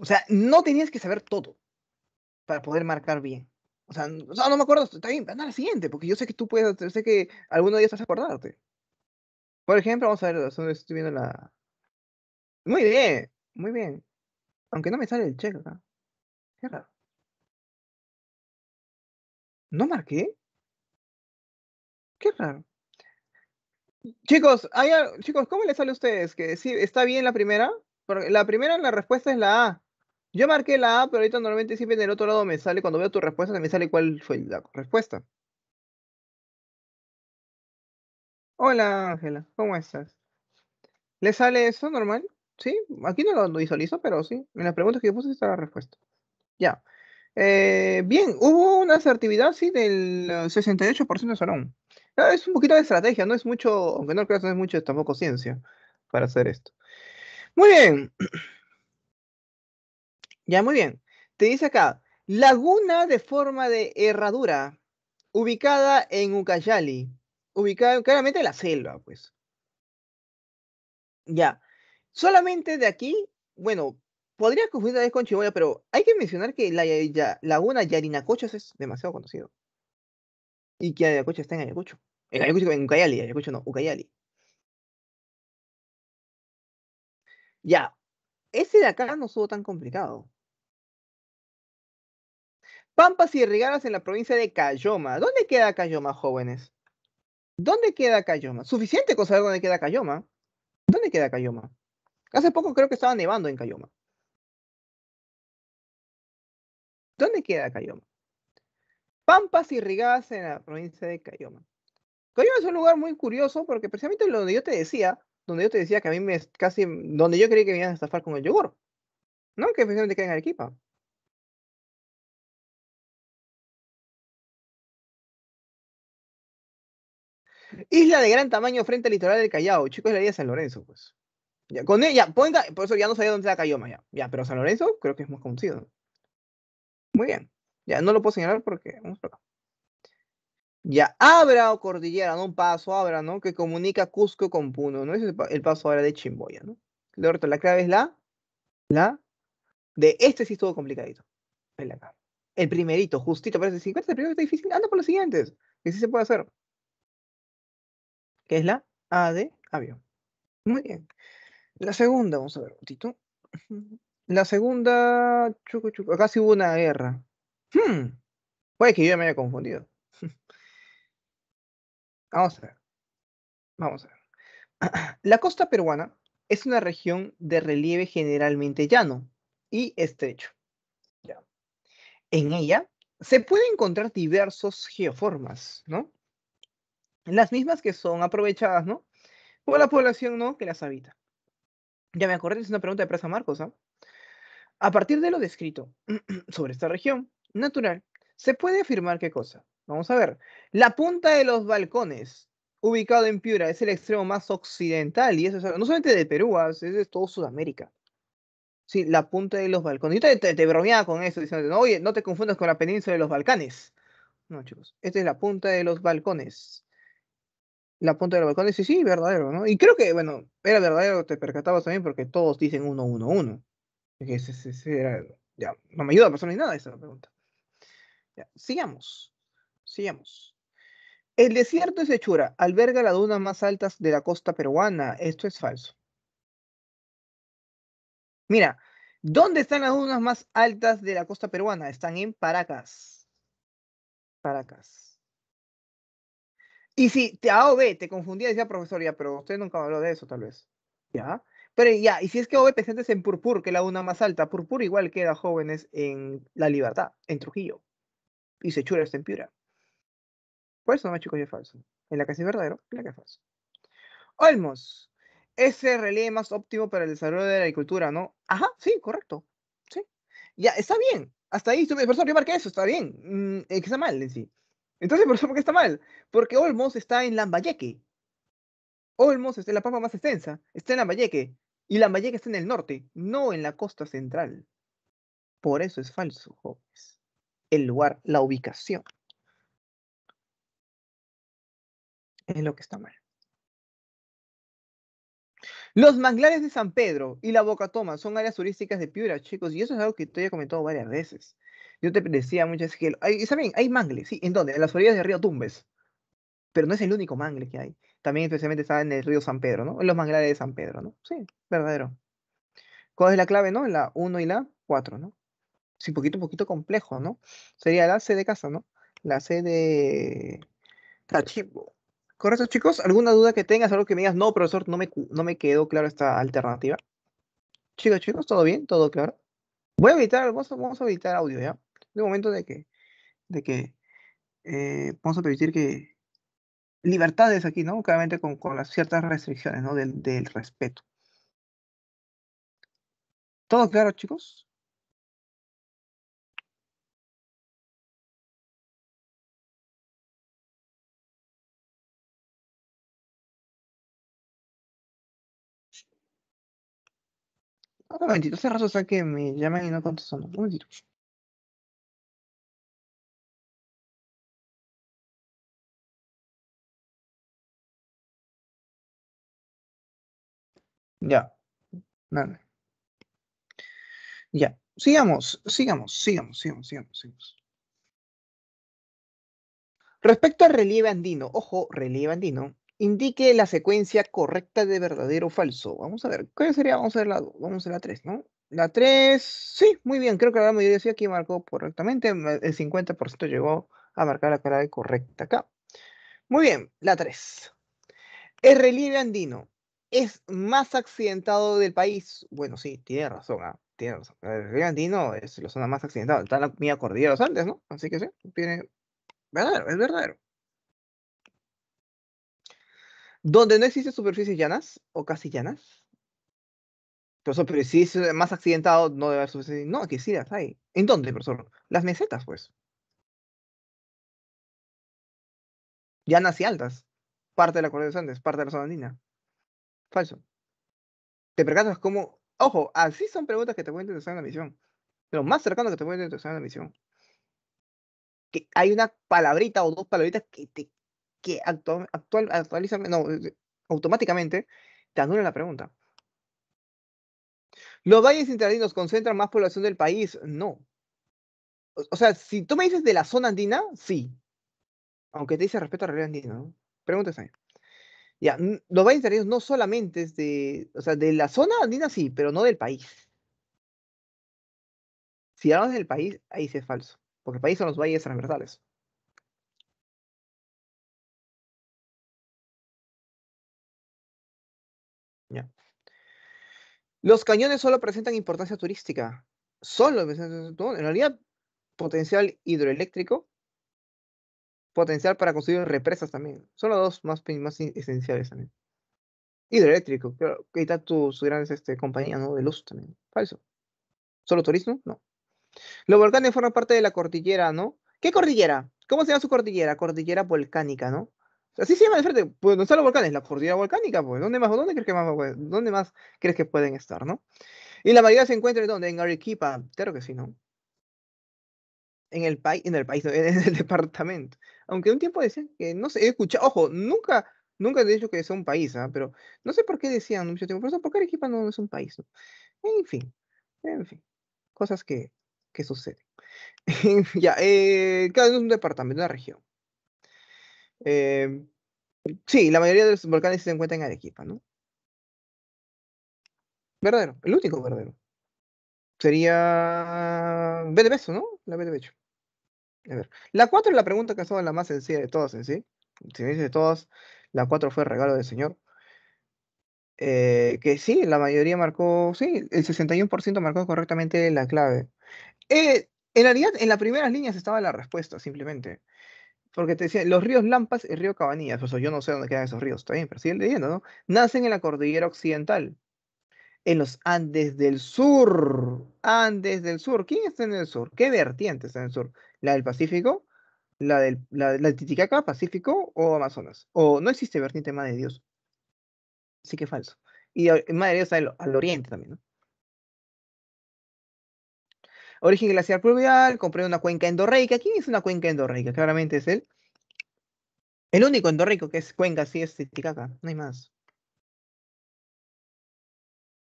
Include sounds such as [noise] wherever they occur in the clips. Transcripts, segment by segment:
O sea, no tenías que saber todo para poder marcar bien. O sea, no, me acuerdo, está bien, anda a la siguiente, porque yo sé que tú puedes, sé que alguno de ellos vas a acordarte. Por ejemplo, vamos a ver, estoy viendo la. Muy bien, muy bien. Aunque no me sale el check acá. Qué raro. ¿No marqué? Qué raro. Chicos, chicos, ¿cómo les sale a ustedes? Que sí, está bien la primera. Porque la primera la respuesta es la A. Yo marqué la A, pero ahorita normalmente siempre en el otro lado me sale, cuando veo tu respuesta, me sale cuál fue la respuesta. Hola Ángela, ¿cómo estás? ¿Le sale eso normal? Sí, aquí no lo visualizo, pero sí. En las preguntas que yo puse está la respuesta. Ya. Eh, bien, hubo una asertividad, sí, del 68% de salón. Es un poquito de estrategia, no es mucho, aunque no creas, no es mucho tampoco ciencia para hacer esto. Muy bien. [clears throat] Ya, muy bien. Te dice acá, laguna de forma de herradura, ubicada en Ucayali, ubicada claramente en la selva, pues. Ya. Solamente de aquí, bueno, podrías confundir con Chihuahua, pero hay que mencionar que la laguna Yarinacochas es demasiado conocido. Y que Ayacucho está en Ayacucho. En Ayacucho, en Ucayali, Ayacucho no, Ucayali. Ya, ese de acá no estuvo tan complicado. Pampas y Regalas en la provincia de Cayoma. ¿Dónde queda Cayoma, jóvenes? ¿Dónde queda Cayoma? Suficiente con saber dónde queda Cayoma. ¿Dónde queda Cayoma? Hace poco creo que estaba nevando en Cayoma. ¿Dónde queda Cayoma? Pampas irrigadas en la provincia de Cayoma. Cayoma es un lugar muy curioso porque precisamente donde yo te decía, donde yo te decía que a mí me casi, donde yo creí que me iban a estafar con el yogur, ¿no? Que precisamente queda en Arequipa. Isla de gran tamaño frente al litoral del Callao. Chicos, la de San Lorenzo, pues. Ya, con ella, por eso ya no sabía dónde está más ya. Ya, pero San Lorenzo creo que es más conocido. Muy bien. Ya, no lo puedo señalar porque. Vamos acá. Ya, Abra o oh, Cordillera, ¿no? Un paso Abra, ¿no? Que comunica Cusco con Puno, ¿no? Ese es el paso Abra de Chimboya, ¿no? Lorto, la clave es la. La. De este sí estuvo complicadito. El acá. El primerito, justito, parece 50, el primero está difícil. Anda por los siguientes, que sí se puede hacer que es la A de avión. Muy bien. La segunda, vamos a ver un ratito. La segunda, chucu, chucu, acá sí hubo una guerra. Puede que yo me haya confundido. [laughs] Vamos a ver. Vamos a ver. [clears throat] La costa peruana es una región de relieve generalmente llano y estrecho. En ella se pueden encontrar diversos geoformas, ¿no? las mismas que son aprovechadas, ¿no? Por la población, ¿no? Que las habita. Ya me acordé, es una pregunta de Presa Marcos, ¿ah? A partir de lo descrito [clears throat] sobre esta región natural, se puede afirmar qué cosa. Vamos a ver. La punta de los balcones, ubicado en Piura, es el extremo más occidental, y eso no solamente de Perú, ¿ah? es de todo Sudamérica. Sí, la punta de los balcones. Y te, te, bromeaba con eso, diciendo, oye, no te confundas con la península de los Balcanes. No, chicos, esta es la punta de los balcones la punta del balcón dice, sí, verdadero, ¿no? Y creo que, bueno, era verdadero, te percatabas también porque todos dicen uno, uno, uno. Ese, ese, era, ya, no me ayuda a pasar ni nada esa pregunta. sigamos, sigamos. El desierto de Sechura alberga las dunas más altas de la costa peruana. Esto es falso. Mira, ¿dónde están las dunas más altas de la costa peruana? Están en Paracas. Paracas. Y si te A o te confundía, decía profesoría, ya, pero usted nunca habló de eso, tal vez. Ya. Pero ya, y si es que OB presentes en Purpur, que es la una más alta, Purpur igual queda jóvenes en La Libertad, en Trujillo. Y Sechura está en Piura. Por eso no me chico yo falso. En la que es verdadero, en la que es falso. Olmos. Ese relieve más óptimo para el desarrollo de la agricultura, ¿no? Ajá, sí, correcto. Sí. Ya, está bien. Hasta ahí, profesor, yo marqué eso, está bien. Mm, está mal en sí. Entonces, ¿por eso qué está mal? Porque Olmos está en Lambayeque. Olmos es la papa más extensa, está en Lambayeque. Y Lambayeque está en el norte, no en la costa central. Por eso es falso, jóvenes. El lugar, la ubicación. Es lo que está mal. Los manglares de San Pedro y la Boca Toma son áreas turísticas de Piura, chicos, y eso es algo que te he comentado varias veces. Yo te decía muchas veces que hay, ¿saben? hay mangle, sí, ¿en dónde? En las orillas del río Tumbes. Pero no es el único mangle que hay. También especialmente está en el río San Pedro, ¿no? En los manglares de San Pedro, ¿no? Sí, verdadero. ¿Cuál es la clave, no? La 1 y la 4, ¿no? Sí, poquito, poquito complejo, ¿no? Sería la C de casa, ¿no? La C de Cachipo. ¿Correcto, chicos? ¿Alguna duda que tengas? ¿Algo que me digas? No, profesor, no me, no me quedó claro esta alternativa. Chicos, chicos, ¿todo bien? ¿Todo claro? Voy a evitar vamos a, vamos a audio, ¿ya? de momento de que, de que eh, vamos a permitir que libertades aquí, ¿no? Claramente con, con las ciertas restricciones, ¿no? Del, del respeto. ¿Todo claro, chicos? Un momentito, hace rato o que me llaman y no contestan. Un momentito. Ya. nada Ya. Sigamos, sigamos, sigamos, sigamos, sigamos, Respecto al relieve andino, ojo, relieve andino, indique la secuencia correcta de verdadero o falso. Vamos a ver, ¿cuál sería? Vamos a ver la, vamos a la 3, ¿no? La 3, sí, muy bien, creo que la mayoría sí aquí marcó correctamente, el 50% llegó a marcar la cara correcta acá. Muy bien, la 3. El relieve andino es más accidentado del país. Bueno, sí, tiene razón, ah, El río Andino es la zona más accidentada. Está en la mía cordillera de los Andes, ¿no? Así que sí, tiene. Verdadero, es verdadero. Donde no existen superficies llanas o casi llanas. pero si es más accidentado, no debe haber superficies. No, aquí sí las hay. ¿En dónde, profesor? Las mesetas, pues. Llanas y altas. Parte de la cordillera de los Andes, parte de la zona andina. Falso. Te percatas como, ojo, así son preguntas que te pueden interesar en la misión. Lo más cercano que te pueden interesar en la misión. Que hay una palabrita o dos palabritas que te que actual, actualizan, no, eh, eh, automáticamente te anulan la pregunta. ¿Los valles interdinos concentran más población del país? No. O, sea, si tú me dices de la zona andina, sí. Aunque te dice respeto a la realidad andina, ¿no? ahí. Ya, los valles andinos no solamente es de, o sea, de la zona andina sí, pero no del país. Si hablamos del país, ahí sí es falso, porque el país son los valles transversales. Ya. Los cañones solo presentan importancia turística, solo en realidad potencial hidroeléctrico potencial para construir represas también. Son los dos más, más e, esenciales también. Hidroeléctrico, que está tus grandes este, compañía ¿no? de luz también. Falso. ¿Solo turismo? No. Los volcanes forman parte de la cordillera, ¿no? ¿Qué cordillera? ¿Cómo se llama su cordillera? Cordillera volcánica, ¿no? Así se llama de frente. Pues no están los volcanes, la cordillera volcánica, pues. ¿Dónde más, dónde crees que más, pues, ¿Dónde más crees que pueden estar, no? Y la mayoría se encuentra en dónde? En Arequipa. Claro que sí, ¿no? En el país, en el país, en el departamento. Aunque un tiempo decían que, no sé, he escuchado, ojo, nunca, nunca he dicho que sea un país, ¿ah? pero no sé por qué decían mucho tiempo, por eso, porque Arequipa no, es un país? No? En fin, en fin, cosas que, que suceden. [laughs] ya, eh, cada uno es un departamento, una región. Eh, sí, la mayoría de los volcanes se encuentran en Arequipa, ¿no? Verdadero, el único verdadero. Sería Bedebeso, ¿no? La Bedebecho la 4 es la pregunta que son la más sencilla de todas en sí. Si me dices todas, la 4 fue el regalo del Señor. Eh, que sí, la mayoría marcó, sí, el 61% marcó correctamente la clave. Eh, en realidad, en las primeras líneas estaba la respuesta, simplemente. Porque te decía, los ríos Lampas y el río Cabanillas, eso yo no sé dónde quedan esos ríos, está bien, pero siguen leyendo, ¿no? Nacen en la cordillera occidental, en los Andes del Sur. Andes del Sur. ¿Quién está en el sur? ¿Qué vertiente está en el sur? la del Pacífico, la del la, Titicaca, Pacífico o Amazonas. O no existe vertiente Madre de Dios. Así que falso. Y eh, Madre de Dios al, al oriente también, ¿no? Origen glaciar pluvial, compré una cuenca endorreica. ¿Quién es una cuenca endorreica? Claramente es él. El único endorreico que es cuenca sí es Titicaca, no hay más.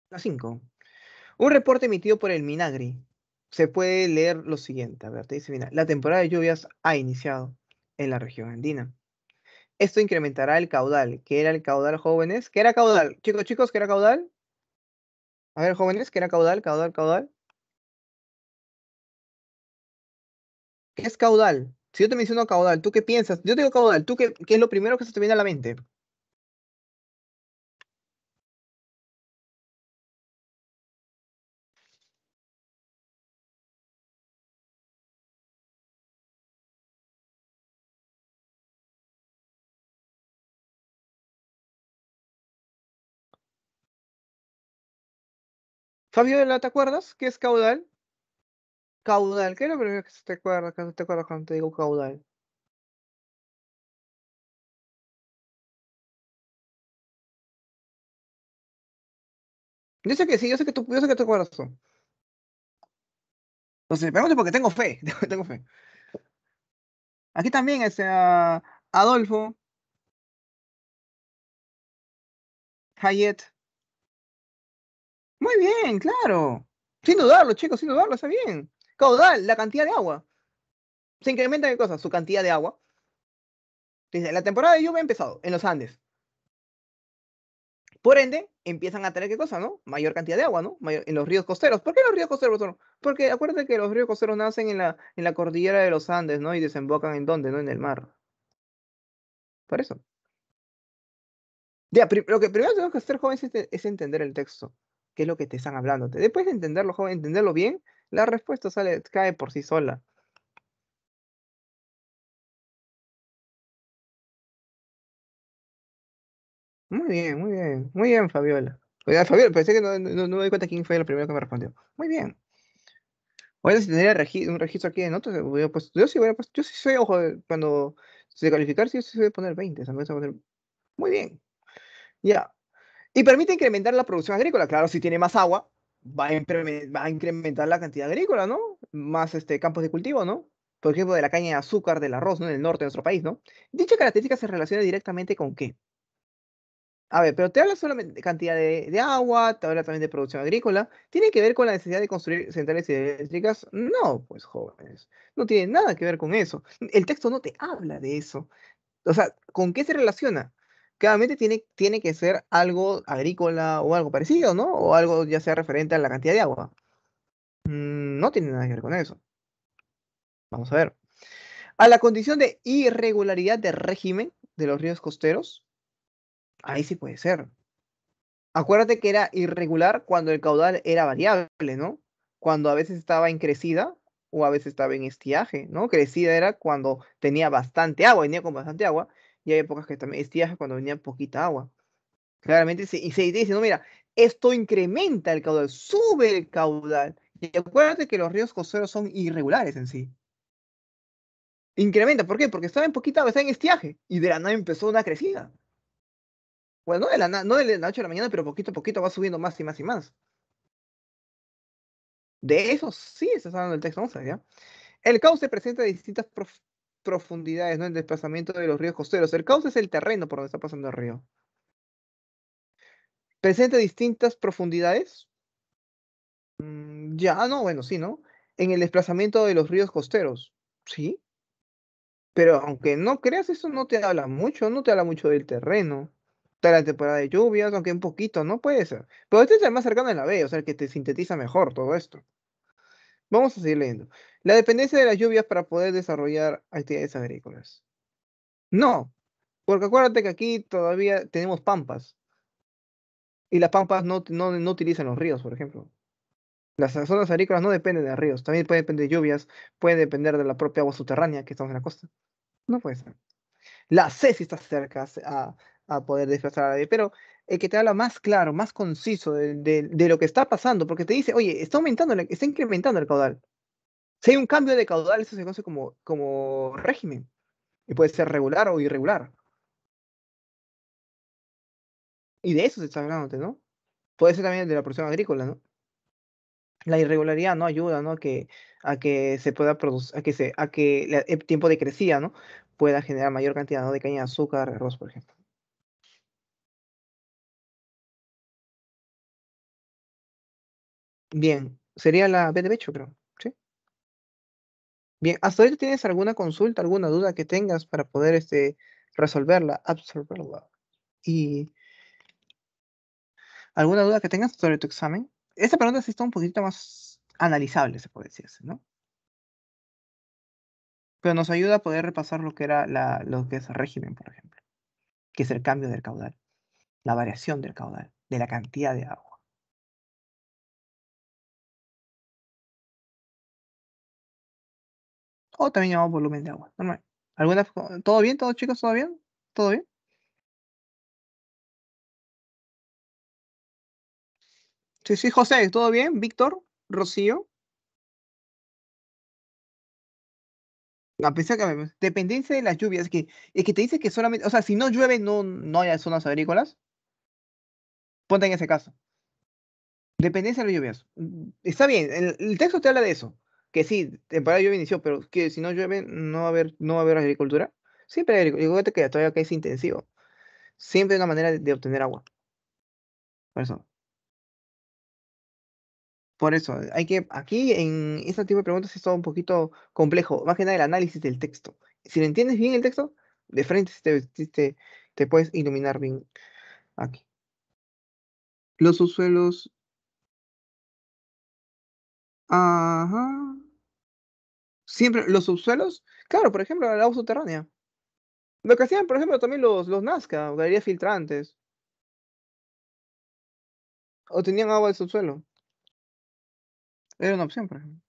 La 5. Un reporte emitido por el Minagri, se puede leer lo siguiente, a ver, te dice, mira, la temporada de lluvias ha iniciado en la región andina. Esto incrementará el caudal, que era el caudal jóvenes, ¿Qué era caudal, chicos, chicos, ¿qué era caudal. A ver, jóvenes, ¿qué era caudal, caudal, caudal. ¿Qué es caudal? Si yo te menciono caudal, ¿tú qué piensas? Yo digo caudal, ¿tú qué, qué es lo primero que se te viene a la mente? Fabiola, ¿te acuerdas qué es caudal? Caudal, ¿qué es lo primero que te acuerdas, que te acuerdas cuando te digo caudal? Dice que sí, yo sé que tú, yo sé que te acuerdas tú. Entonces, porque tengo fe, [laughs] tengo fe. Aquí también es este, ah, Adolfo, Hayet, muy bien, claro. Sin dudarlo, chicos, sin dudarlo, está bien. Caudal, la cantidad de agua. Se incrementa qué cosa? Su cantidad de agua. la temporada de lluvia ha empezado en los Andes. Por ende, empiezan a tener qué cosa, ¿no? Mayor cantidad de agua, ¿no? en los ríos costeros. ¿Por qué los ríos costeros? Son? Porque acuérdate que los ríos costeros nacen en la, en la cordillera de los Andes, ¿no? Y desembocan en dónde, ¿no? En el mar. Por eso. lo que primero tenemos que hacer, jóvenes, es entender el texto qué es lo que te están hablando. Después de entenderlo, joven, entenderlo bien, la respuesta sale, cae por sí sola. Muy bien, muy bien, muy bien, Fabiola. Fabiola, pensé que no, no, me di cuenta quién fue el primero que me respondió. Muy bien. Ahora si tendría un registro aquí en otro, yo sí voy a yo sí soy, ojo, cuando se calificar, sí, yo sí a poner 20, a Muy bien. Ya, y permite incrementar la producción agrícola. Claro, si tiene más agua, va a, incrementar la cantidad agrícola, ¿no? Más este, campos de cultivo, ¿no? Por ejemplo, de la caña de azúcar, del arroz, ¿no? En el norte de nuestro país, ¿no? Dicha característica se relaciona directamente con qué? A ver, pero te habla solamente de cantidad de, de, agua, te habla también de producción agrícola. ¿Tiene que ver con la necesidad de construir centrales hidroeléctricas? No, pues jóvenes, no tiene nada que ver con eso. El texto no te habla de eso. O sea, ¿con qué se relaciona? tiene, tiene que ser algo agrícola o algo parecido, ¿no? O algo ya sea referente a la cantidad de agua. Mm, no tiene nada que ver con eso. Vamos a ver. A la condición de irregularidad de régimen de los ríos costeros, ahí sí puede ser. Acuérdate que era irregular cuando el caudal era variable, ¿no? Cuando a veces estaba en crecida o a veces estaba en estiaje, ¿no? Crecida era cuando tenía bastante agua, venía con bastante agua, y hay épocas que también estiaje cuando venía poquita agua. Claramente, y se dice, no, mira, esto incrementa el caudal, sube el caudal. Y acuérdate que los ríos costeros son irregulares en sí. Incrementa, ¿por qué? Porque estaba en poquita agua, estaba en estiaje, y de la nada empezó una crecida. Bueno, no de la, no de la noche a la mañana, pero poquito a poquito va subiendo más y más y más. De eso sí está hablando el texto 11, ¿ya? El cauce presenta distintas profundidades, ¿no? En desplazamiento de los ríos costeros. El cauce es el terreno por donde está pasando el río. Presenta distintas profundidades. Mm, ya, no, bueno, sí, ¿no? En el desplazamiento de los ríos costeros. Sí. Pero aunque no creas, eso no te habla mucho, no te habla mucho del terreno. Está la temporada de lluvias, aunque un poquito, no puede ser. Pero este es el más cercano de la B, o sea, el que te sintetiza mejor todo esto. Vamos a seguir leyendo. La dependencia de las lluvias para poder desarrollar actividades agrícolas. No, porque acuérdate que aquí todavía tenemos pampas. Y las pampas no, no, no utilizan los ríos, por ejemplo. Las zonas agrícolas no dependen de ríos, también puede depender de lluvias, puede depender de la propia agua subterránea que estamos en la costa. No puede ser. La C si está cerca a, a poder desplazar a nadie, pero el eh, que te habla más claro, más conciso de, lo que está pasando, porque te dice, oye, está aumentando, está incrementando el caudal. Si hay un cambio de caudal, eso se conoce como, como régimen. Y puede ser regular o irregular. Y de eso se está hablando, ¿no? Puede ser también de la producción agrícola, ¿no? La irregularidad no ayuda, ¿no? A que, a que se pueda producir, a que, a que el tiempo de crecida, ¿no? Pueda generar mayor cantidad de caña de azúcar, arroz, por ejemplo. Bien, sería la B de hecho creo. ¿Sí? Bien, hasta ahorita tienes alguna consulta, alguna duda que tengas para poder este, resolverla, absorberla. Y alguna duda que tengas sobre tu examen. Esta pregunta sí está un poquito más analizable, se puede decir, ¿no? Pero nos ayuda a poder repasar lo que era la, lo que es régimen, por ejemplo, que es el cambio del caudal, la variación del caudal, de la cantidad de agua. O también llamado volumen de agua. Normal. ¿Alguna, ¿Todo bien, todos chicos? ¿Todo bien? ¿Todo bien? Sí, sí, José, ¿todo bien? ¿Víctor? ¿Rocío? que dependencia de las lluvias, es que, es que te dice que solamente, o sea, si no llueve, no, no hay zonas agrícolas. Ponte en ese caso. Dependencia de las lluvias. Mm, está bien, el texto te habla de eso que sí, temporada de inició, pero que si no llueve, no va a haber, no va a haber agricultura. Siempre hay agricultura que todavía acá es intensivo. Siempre hay una manera de, obtener agua. Por eso. Por eso, hay que, aquí en este tipo de preguntas es todo un poquito complejo, más que nada el análisis del texto. Si lo entiendes bien el texto, de frente te, te, puedes iluminar bien aquí. Los suelos Ajá. Siempre los subsuelos, claro, por ejemplo, la agua subterránea. Lo que hacían, por ejemplo, también los, los Nazca, galerías filtrantes. O tenían agua del subsuelo. Era una opción, por ejemplo.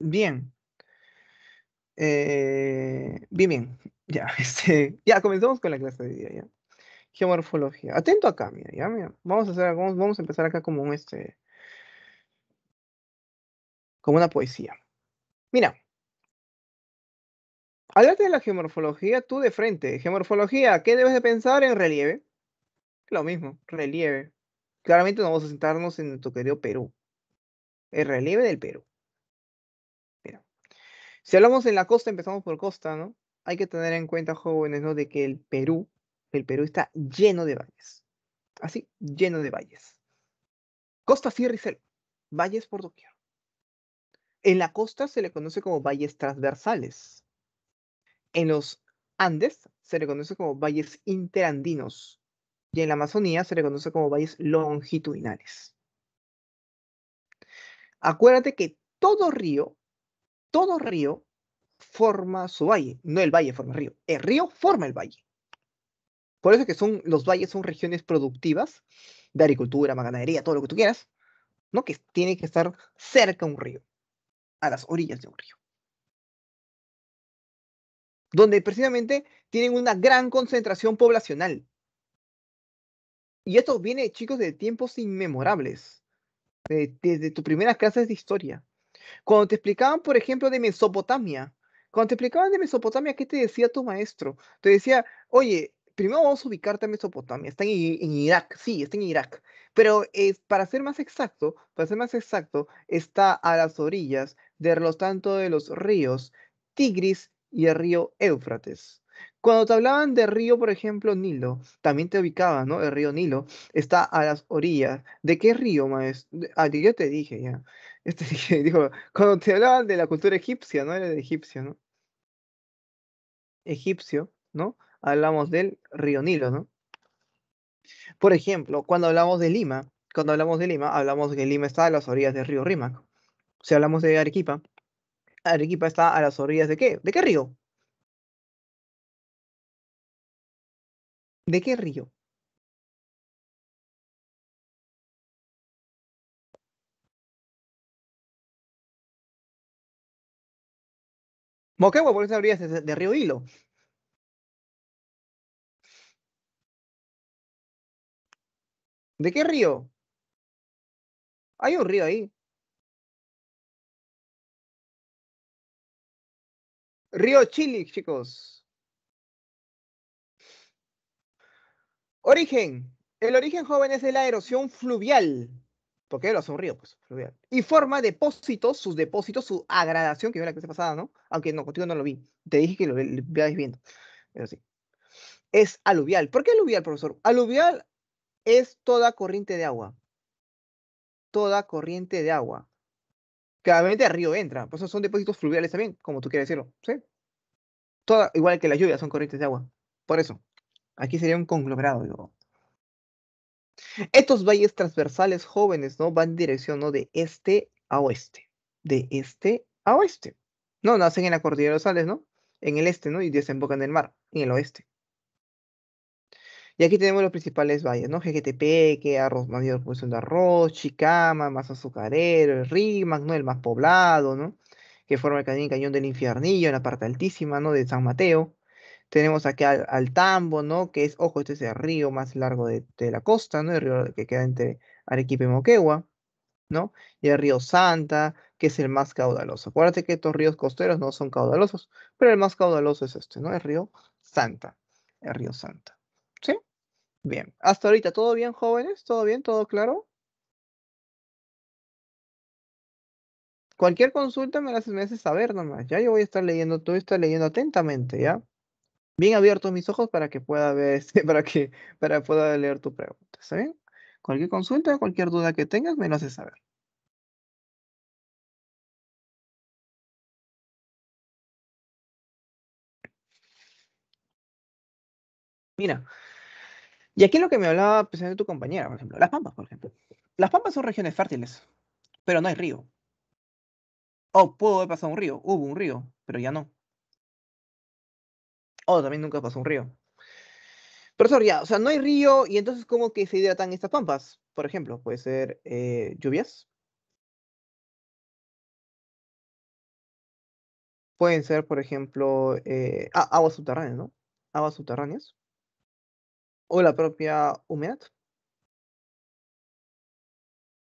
Bien. Eh, bien, bien. [laughs] Ya, este, ya, comenzamos con la clase de día, ya. Geomorfología. Atento acá, mira, ya, mira. Vamos a hacer, vamos, vamos a empezar acá como un este como una poesía. Mira, Hablate de la geomorfología tú de frente. Geomorfología, ¿qué debes de pensar en relieve? Lo mismo, relieve. Claramente no vamos a sentarnos en tu querido Perú. El relieve del Perú. Mira, si hablamos en la costa, empezamos por costa, ¿no? Hay que tener en cuenta, jóvenes, ¿no? De que el Perú, el Perú está lleno de valles. Así, lleno de valles. Costa, sierra y selva. Valles por doquier. En la costa se le conoce como valles transversales. En los Andes se le conoce como valles interandinos. Y en la Amazonía se le conoce como valles longitudinales. Acuérdate que todo río, todo río forma su valle. No el valle forma el río. El río forma el valle. Por eso que son, los valles son regiones productivas de agricultura, ganadería, todo lo que tú quieras, ¿no? Que tiene que estar cerca un río a las orillas de un río. Donde precisamente tienen una gran concentración poblacional. Y esto viene, chicos, de tiempos inmemorables, desde tus primeras clases de historia. Cuando te explicaban, por ejemplo, de Mesopotamia, cuando te explicaban de Mesopotamia, ¿qué te decía tu maestro? Te decía, oye, primero vamos a ubicarte a Mesopotamia, está en, Irak, sí, está en Irak, pero para ser más exacto, para ser más exacto, está a las orillas de los tanto de los ríos Tigris y el río Éufrates. Cuando te hablaban de río, por ejemplo, Nilo, también te ubicaban, ¿no? El río Nilo está a las orillas. ¿De qué río, maestro? Ah, yo te dije ya. Este, [laughs] cuando te hablaban de la cultura egipcia, ¿no? Era de egipcio, ¿no? Egipcio, ¿no? hablamos del río Nilo, ¿no? Por ejemplo, cuando hablamos de Lima, cuando hablamos de Lima, hablamos que Lima está a las orillas del río Rímac. Si hablamos de Arequipa, Arequipa está a las orillas de qué? ¿De qué río? ¿De qué río? Moquegua, por eso habría de Río Hilo. ¿De qué río? Hay un río ahí. Río Chili, chicos. Origen. El origen joven es de la erosión fluvial. qué lo hace un río, pues, fluvial. Y forma depósitos, sus depósitos, su agradación, que yo la se pasada, ¿no? Aunque no, contigo no lo vi. Te dije que lo, veías viendo. Pero sí. Es aluvial. ¿Por qué aluvial, profesor? Aluvial es toda corriente de agua. Toda corriente de agua. Claramente el río entra, por son depósitos fluviales también, como tú quieras decirlo. ¿sí? Toda, igual que la lluvia, son corrientes de agua. Por eso, aquí sería un conglomerado. Digo. Estos valles transversales jóvenes ¿no? van en dirección de este a oeste. De este a oeste. No, nacen en la cordillera de los Andes, ¿no? En el este, ¿no? Y desembocan en el mar, en el oeste. Y aquí tenemos los principales valles, ¿no? que Arroz Mayor Producción pues, de Arroz, Chicama, más azucarero, el Rímac, ¿no? El más poblado, ¿no? Que forma el cañón, del Infiernillo en la parte altísima, ¿no? De San Mateo. Tenemos aquí al, Tambo, ¿no? Que es, ojo, este es el río más largo de, de la costa, ¿no? El río que queda entre Arequipa y Moquegua, ¿no? Y el río Santa, que es el más caudaloso. Acuérdate que estos ríos costeros no son caudalosos, pero el más caudaloso es este, ¿no? El río Santa, el río Santa. Bien, hasta ahorita, ¿todo bien, jóvenes? ¿Todo bien? ¿Todo claro? Cualquier consulta me la haces saber nomás, ya yo voy a estar leyendo, tú estás leyendo atentamente, ¿ya? Bien abiertos mis ojos para que pueda ver, [laughs] este, para que para pueda leer tu pregunta, ¿está bien? Cualquier consulta, cualquier duda que tengas, me la haces saber. Mira, y aquí lo que me hablaba precisamente pues, tu compañera, por ejemplo, las pampas, por ejemplo. Las pampas son regiones fértiles, pero no hay río. O oh, pudo haber pasado un río, hubo un río, pero ya no. O oh, también nunca pasó un río. Pero ya, o sea, no hay río y entonces ¿cómo que se hidratan estas pampas? Por ejemplo, puede ser eh, lluvias. Pueden ser, por ejemplo, eh, aguas subterráneas, ¿no? Aguas subterráneas o la propia humedad.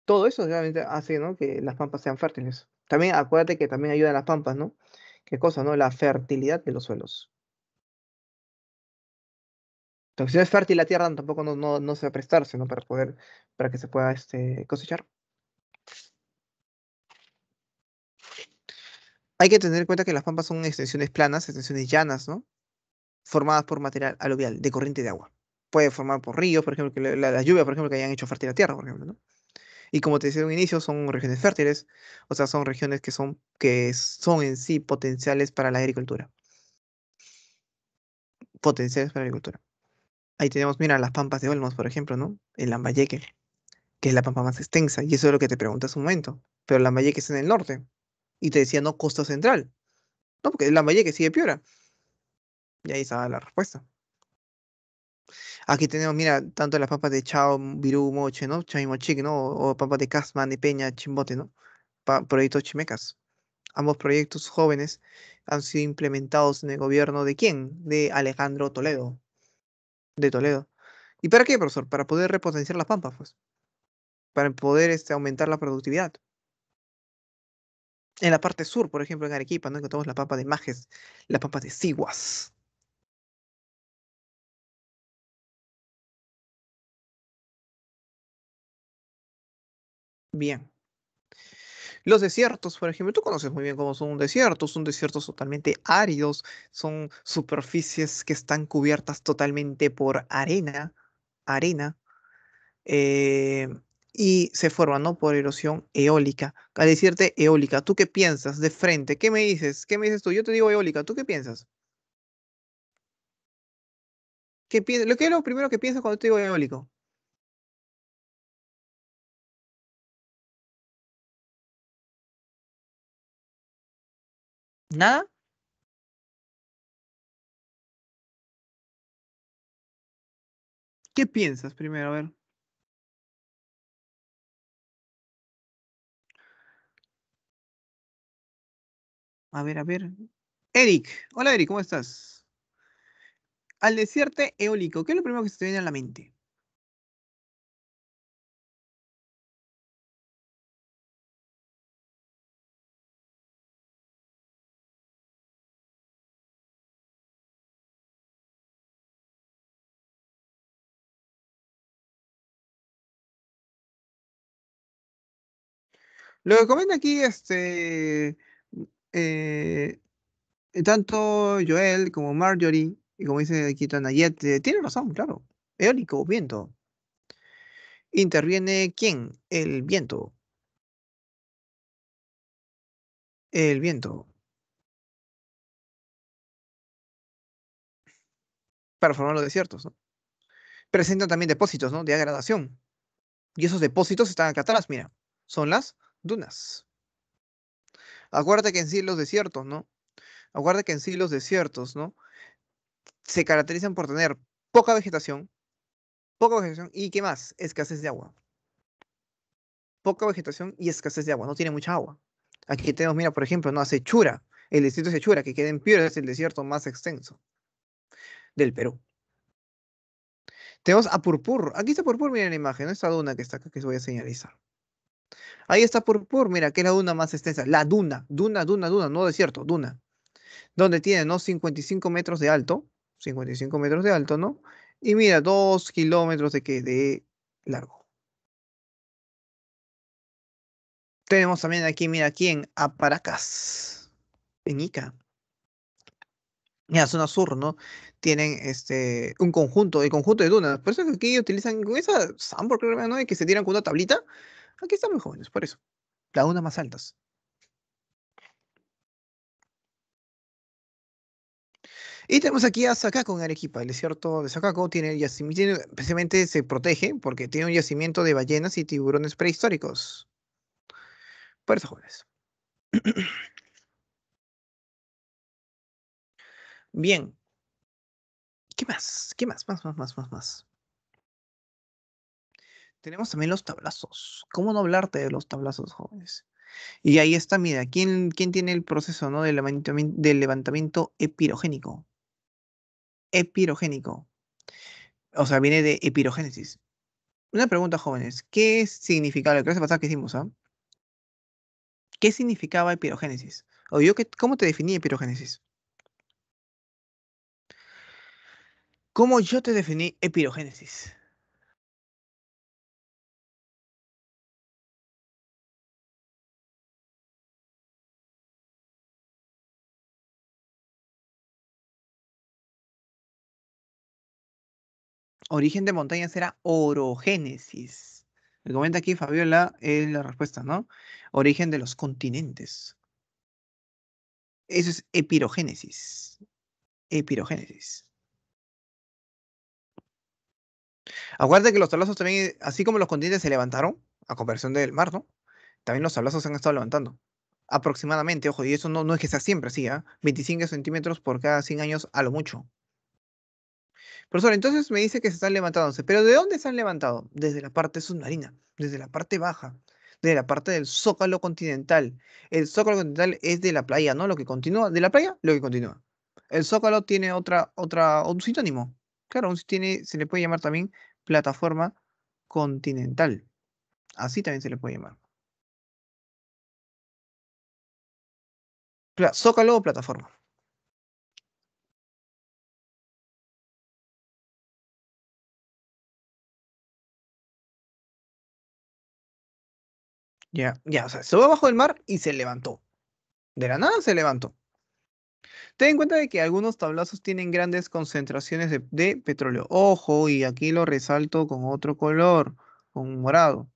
Todo eso realmente hace ¿no? que las pampas sean fértiles. También acuérdate que también ayudan las pampas, ¿no? ¿Qué cosa, no? La fertilidad de los suelos. Entonces, si no es fértil la tierra, tampoco no, no, se va a prestarse, ¿no? Para poder, para que se pueda este, cosechar. Hay que tener en cuenta que las pampas son extensiones planas, extensiones llanas, ¿no? Formadas por material aluvial de corriente de agua puede formar por ríos, por ejemplo, que la, lluvia, por ejemplo, que hayan hecho fértil la tierra, por ejemplo, ¿no? Y como te decía en un inicio, son regiones fértiles, o sea, son regiones que son, que son en sí potenciales para la agricultura. Potenciales para la agricultura. Ahí tenemos, mira, las pampas de Olmos, por ejemplo, ¿no? El Lambayeque, que es la pampa más extensa, y eso es lo que te pregunté hace un momento. Pero Lambayeque es en el norte, y te decía no costa central, no, porque Lambayeque sigue piora. Y ahí estaba la respuesta. Aquí tenemos, mira, tanto las papas de Chao, mm, Virú, Moche, ¿no? Chic, ¿no? O, papas de Casman, de Peña, Chimbote, ¿no? proyectos chimecas. Ambos proyectos jóvenes han sido implementados en el gobierno de quién? De Alejandro Toledo. De Toledo. ¿Y para qué, profesor? Para poder repotenciar las pampas, pues. Para poder este, aumentar la productividad. En la parte sur, por ejemplo, en Arequipa, ¿no? encontramos las papas de Majes, las papas de Siguas, Bien. Los desiertos, por ejemplo, tú conoces muy bien cómo son un desierto, son desiertos totalmente áridos, son superficies que están cubiertas totalmente por arena, arena, eh, y se forman ¿no? por erosión eólica. Al decirte eólica, ¿tú qué piensas de frente? ¿Qué me dices? ¿Qué me dices tú? Yo te digo eólica, ¿tú qué piensas? ¿Qué, piensas? lo es lo primero que piensas cuando te digo eólico? ¿Nada? ¿Qué piensas primero? A ver. A ver, a ver. Eric. Hola, Eric, ¿cómo estás? Al desierto eólico, ¿qué es lo primero que se te viene a la mente? Lo que comenta aquí, este, eh, tanto Joel como Marjorie, y como dice aquí Tanayet, eh, tiene razón, claro. Eólico, viento. Interviene quién? El viento. El viento. Para formar los desiertos, Presentan también depósitos, ¿no? De agradación. Y esos depósitos están acá atrás, mira. Son las dunas. Acuérdate que en sí los desiertos, ¿no? Acuérdate que en sí los desiertos, ¿no? Se caracterizan por tener poca vegetación, poca vegetación y ¿qué más? Escasez de agua. Poca vegetación y escasez de agua, no tiene mucha agua. Aquí tenemos, mira, por ejemplo, no el distrito de Sechura, que queda en Piura, es el desierto más extenso del Perú. Tenemos a Purpur. Aquí está Purpur, mira la imagen, ¿no? esta duna que está acá que os voy a señalizar. Ahí está Purpur, mira, que es la duna más extensa. La duna, duna, duna, duna, no desierto, duna. Donde tiene, ¿no? 55 metros de alto. 55 metros de alto, ¿no? Y mira, 2 kilómetros de qué, de largo. Tenemos también aquí, mira, aquí en Aparacas, en Ica. Mira, zona sur, ¿no? Tienen este, un conjunto, el conjunto de dunas. Por eso que aquí utilizan con esa sandboard, ¿no? Y que se tiran con una tablita Aquí estamos jóvenes, por eso. La una más altas. Y tenemos aquí a Sakako en Arequipa. El desierto de Sakako tiene el yacimiento, precisamente se protege porque tiene un yacimiento de ballenas y tiburones prehistóricos. Por eso, jóvenes. [clears throat] Bien. ¿Qué más? ¿Qué más? Más, más, más, más, más tenemos también los tablazos. ¿Cómo no hablarte de los tablazos, jóvenes? Y ahí está, mira, ¿quién, tiene el proceso del, levantamiento, epirogénico? Epirogénico. O sea, viene de epirogénesis. Una pregunta, jóvenes. ¿Qué significaba? La clase pasada que hicimos, ¿ah? ¿Qué significaba epirogénesis? O yo, que, ¿cómo te definí epirogénesis? ¿Cómo yo te definí epirogénesis? origen de montañas era orogénesis. Me comenta aquí Fabiola es la respuesta, ¿no? Origen de los continentes. Eso es epirogénesis. Epirogénesis. Acuérdate que los tablazos también, así como los continentes se levantaron a conversión del mar, ¿no? También los tablazos han estado levantando. Aproximadamente, ojo, y eso no, no es que sea siempre así, ¿ah? 25 centímetros por cada 100 años a lo mucho. Profesor, entonces me dice que se están levantando. pero ¿de dónde se han levantado? Desde la parte submarina, desde la parte baja, desde la parte del zócalo continental. El zócalo continental es de la playa, ¿no? Lo que continúa, de la playa, lo que continúa. El zócalo tiene otra, otra, un sinónimo. Claro, se le puede llamar también plataforma continental. Así también se le puede llamar. zócalo o plataforma. Ya, ya, o sea, estuvo bajo el mar y se levantó. De la nada se levantó. Ten en cuenta de que algunos tablazos tienen grandes concentraciones de, de petróleo. Ojo, y aquí lo resalto con otro color, con morado.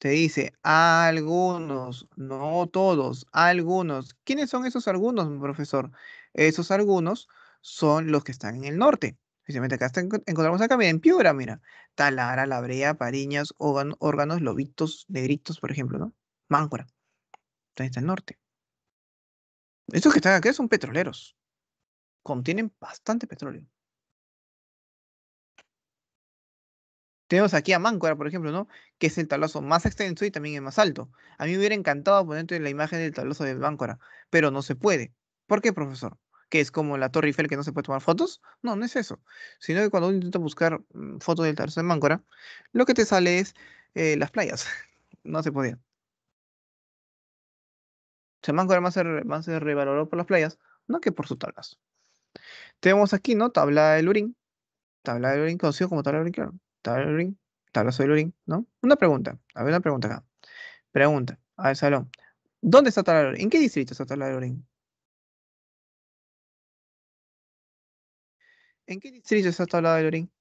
Te dice algunos, no todos, algunos. ¿Quiénes son esos algunos, profesor? Esos algunos son los que están en el norte. Especialmente acá encontramos acá, mira, en Piura, mira. Talara, labrea, pariñas, órganos, lobitos, negritos, por ejemplo, ¿no? Máncora. Entonces está el norte. Estos que están acá son petroleros. Contienen bastante petróleo. Tenemos aquí a Máncora, por ejemplo, ¿no? Que es el tablazo más extenso y también el más alto. A mí me hubiera encantado ponerte la imagen del tablazo de Máncora, pero no se puede. ¿Por qué, profesor? es como la Torre Eiffel que no se puede tomar fotos. No, no es eso. Sino que cuando uno intenta buscar mm, fotos del Tarso de Máncora, lo que te sale es eh, las playas. [laughs] No se podía. O sea, Máncora más se, más se revaloró por las playas, no que por sus tablas. Tenemos aquí, ¿no? Tabla del Urín. Tabla del Urín, conocido como tabla del Urín, Tabla del Urín, tabla sobre el Urín, ¿no? Una pregunta, a ver, una pregunta acá. Pregunta, al salón. ¿Dónde está tabla de Urín? ¿En qué distrito está tabla de Urín? ¿En qué distrito se ha tocado, de Lorín?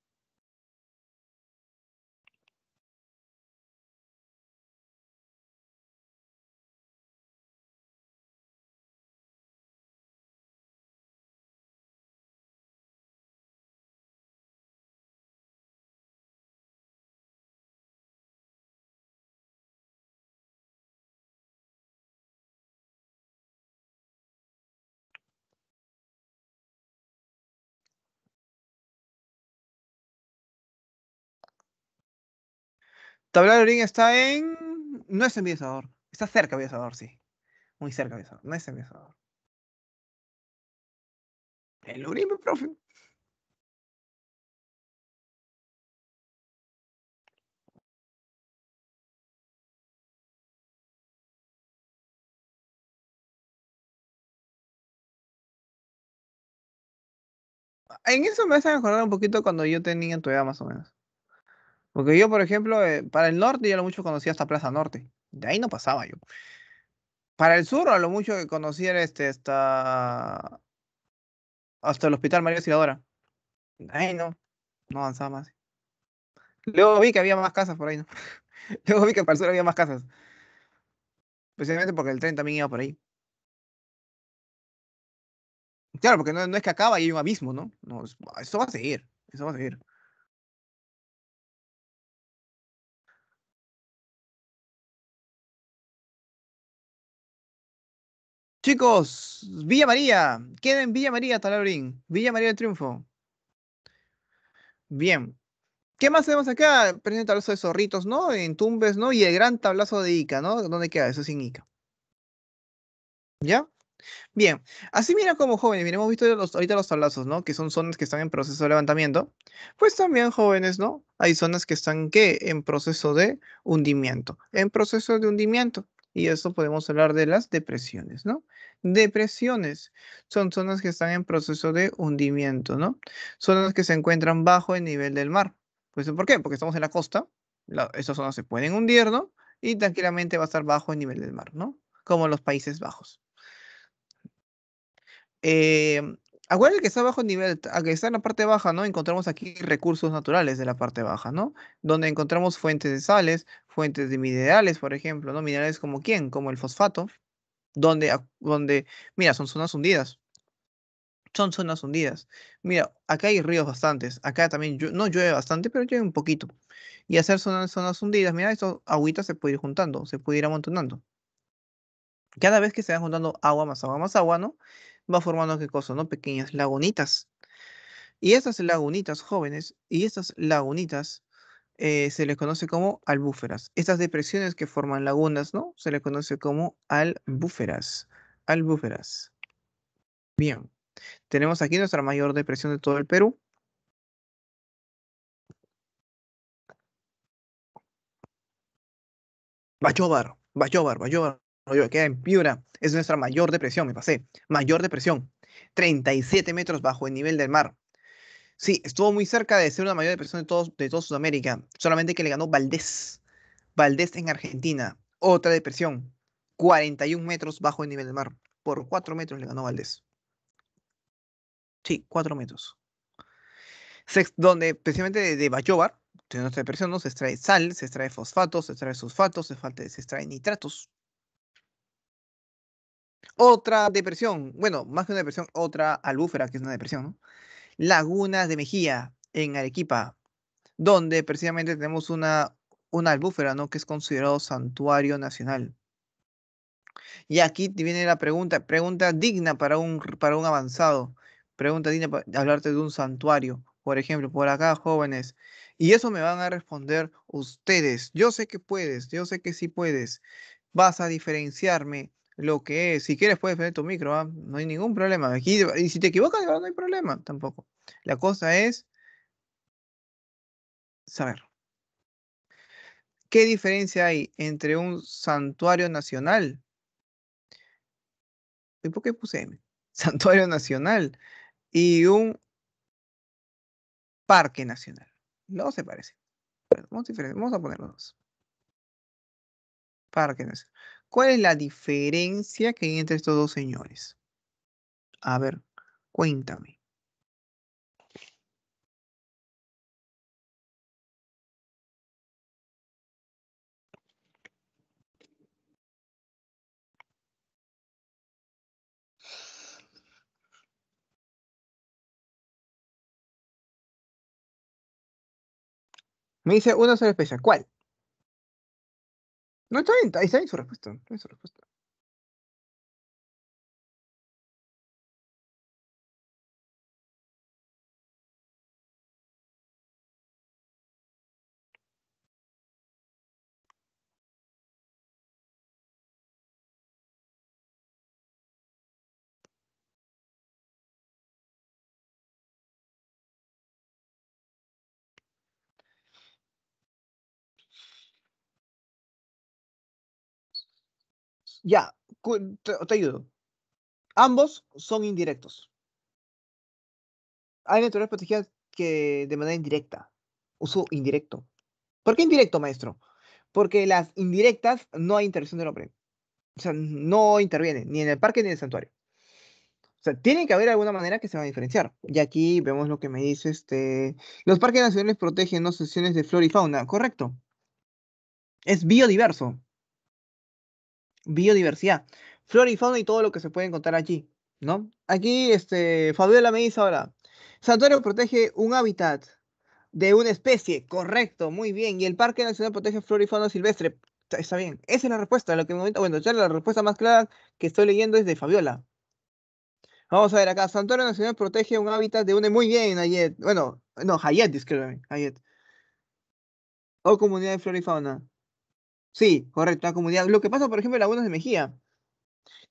de Ring está en. No es en Está cerca de sí. Muy cerca de No es en El Uribe, profe. En eso me a mejorar un poquito cuando yo tenía tu edad, más o menos. Porque yo, por ejemplo, eh, para el norte yo lo mucho conocía hasta Plaza Norte. De ahí no pasaba yo. Para el sur a lo mucho que conocía era este, hasta, hasta el Hospital María Siladora. De ahí no, no avanzaba más. Luego vi que había más casas por ahí, ¿no? [laughs] Luego vi que para el sur había más casas. Especialmente porque el tren también iba por ahí. Claro, porque no, no es que acaba y hay un abismo, ¿no? No, eso va a seguir, eso va a seguir. Chicos, Villa María, queda en Villa María Talabrín, Villa María del Triunfo. Bien. ¿Qué más tenemos acá? Presenta tablazo de Zorritos, ¿no? En Tumbes, ¿no? Y el gran tablazo de Ica, ¿no? ¿Dónde queda? Eso sin Ica. ¿Ya? Bien. Así mira como jóvenes, miren, hemos visto los, ahorita los tablazos, ¿no? Que son zonas que están en proceso de levantamiento. Pues también jóvenes, ¿no? Hay zonas que están, ¿qué? En proceso de hundimiento. En proceso de hundimiento. Y eso podemos hablar de las depresiones, ¿no? Depresiones son zonas que están en proceso de hundimiento, ¿no? Zonas que se encuentran bajo el nivel del mar. Pues, ¿Por qué? Porque estamos en la costa, esas zonas se pueden hundir, ¿no? Y tranquilamente va a estar bajo el nivel del mar, ¿no? Como los Países Bajos. Eh, Acuérdate que está bajo nivel, que está en la parte baja, ¿no? Encontramos aquí recursos naturales de la parte baja, ¿no? Donde encontramos fuentes de sales, fuentes de minerales, por ejemplo, ¿no? Minerales como quién, como el fosfato, donde, donde mira, son zonas hundidas. Son zonas hundidas. Mira, acá hay ríos bastantes. Acá también no llueve bastante, pero llueve un poquito. Y hacer zonas, zonas hundidas, mira, esto agüita se puede ir juntando, se puede ir amontonando. Cada vez que se va juntando agua más agua más agua, ¿no? va formando qué cosa, ¿no? Pequeñas lagunitas. Y estas lagunitas jóvenes y estas lagunitas eh, se les conoce como albúferas. Estas depresiones que forman lagunas, ¿no? Se les conoce como albúferas. Albúferas. Bien. Tenemos aquí nuestra mayor depresión de todo el Perú. Va a llover, va a va a yo queda en Piura. Es nuestra mayor depresión, me pasé. Mayor depresión. 37 metros bajo el nivel del mar. Sí, estuvo muy cerca de ser una mayor depresión de, de toda Sudamérica. Solamente que le ganó Valdés. Valdés en Argentina. Otra depresión. 41 metros bajo el nivel del mar. Por 4 metros le ganó Valdés. Sí, 4 metros. donde, precisamente de, de de nuestra depresión, ¿no? se extrae sal, se extrae fosfatos, se extrae sulfatos, se, se extrae nitratos. Otra depresión, bueno, más que una depresión, otra albúfera, que es una depresión, Lagunas de Mejía, en Arequipa, donde precisamente tenemos una, una albúfera, ¿no? Que es considerado santuario nacional. Y aquí viene la pregunta, pregunta digna para un, para un avanzado, pregunta digna para hablarte de un santuario, por ejemplo, por acá, jóvenes. Y eso me van a responder ustedes. Yo sé que puedes, yo sé que sí puedes. Vas a diferenciarme lo que Si quieres puedes poner tu micro, ¿ah? no hay ningún problema. y si te equivocas, no hay problema tampoco. La cosa es saber. ¿Qué diferencia hay entre un santuario nacional? ¿Y por qué puse M? [laughs] Santuario nacional y un parque nacional. No se parecen. Vamos a, poner los dos. Parque nacional. ¿Cuál es la diferencia que hay entre estos dos señores? A ver, cuéntame. Me dice una sola ¿Cuál? No, está bien, ahí está bien su respuesta. Está bien su respuesta. Ya, te, ayudo. Ambos son indirectos. Hay naturales protegidas que de manera indirecta. Uso indirecto. ¿Por qué indirecto, maestro? Porque las indirectas no hay intervención del hombre. O sea, no intervienen, ni en el parque ni en el santuario. O sea, tiene que haber alguna manera que se va a diferenciar. Y aquí vemos lo que me dice este. Los parques nacionales protegen no sesiones de flora y fauna, correcto. Es biodiverso biodiversidad, flora y fauna y todo lo que se puede encontrar allí, ¿no? Aquí, este, Fabiola me dice ahora, santuario protege un hábitat de una especie, correcto, muy bien, y el Parque Nacional protege flora y fauna silvestre, está, bien, esa es la respuesta, lo que bueno, ya la respuesta más clara que estoy leyendo es de Fabiola. Vamos a ver acá, Santuario Nacional protege un hábitat de una, muy bien, Hayet, bueno, no, Hayet, discúlpeme, Hayet. O oh, comunidad de flora y fauna. Sí, correcto, la ah, comunidad. Lo que pasa, por ejemplo, en Laguna de Mejía.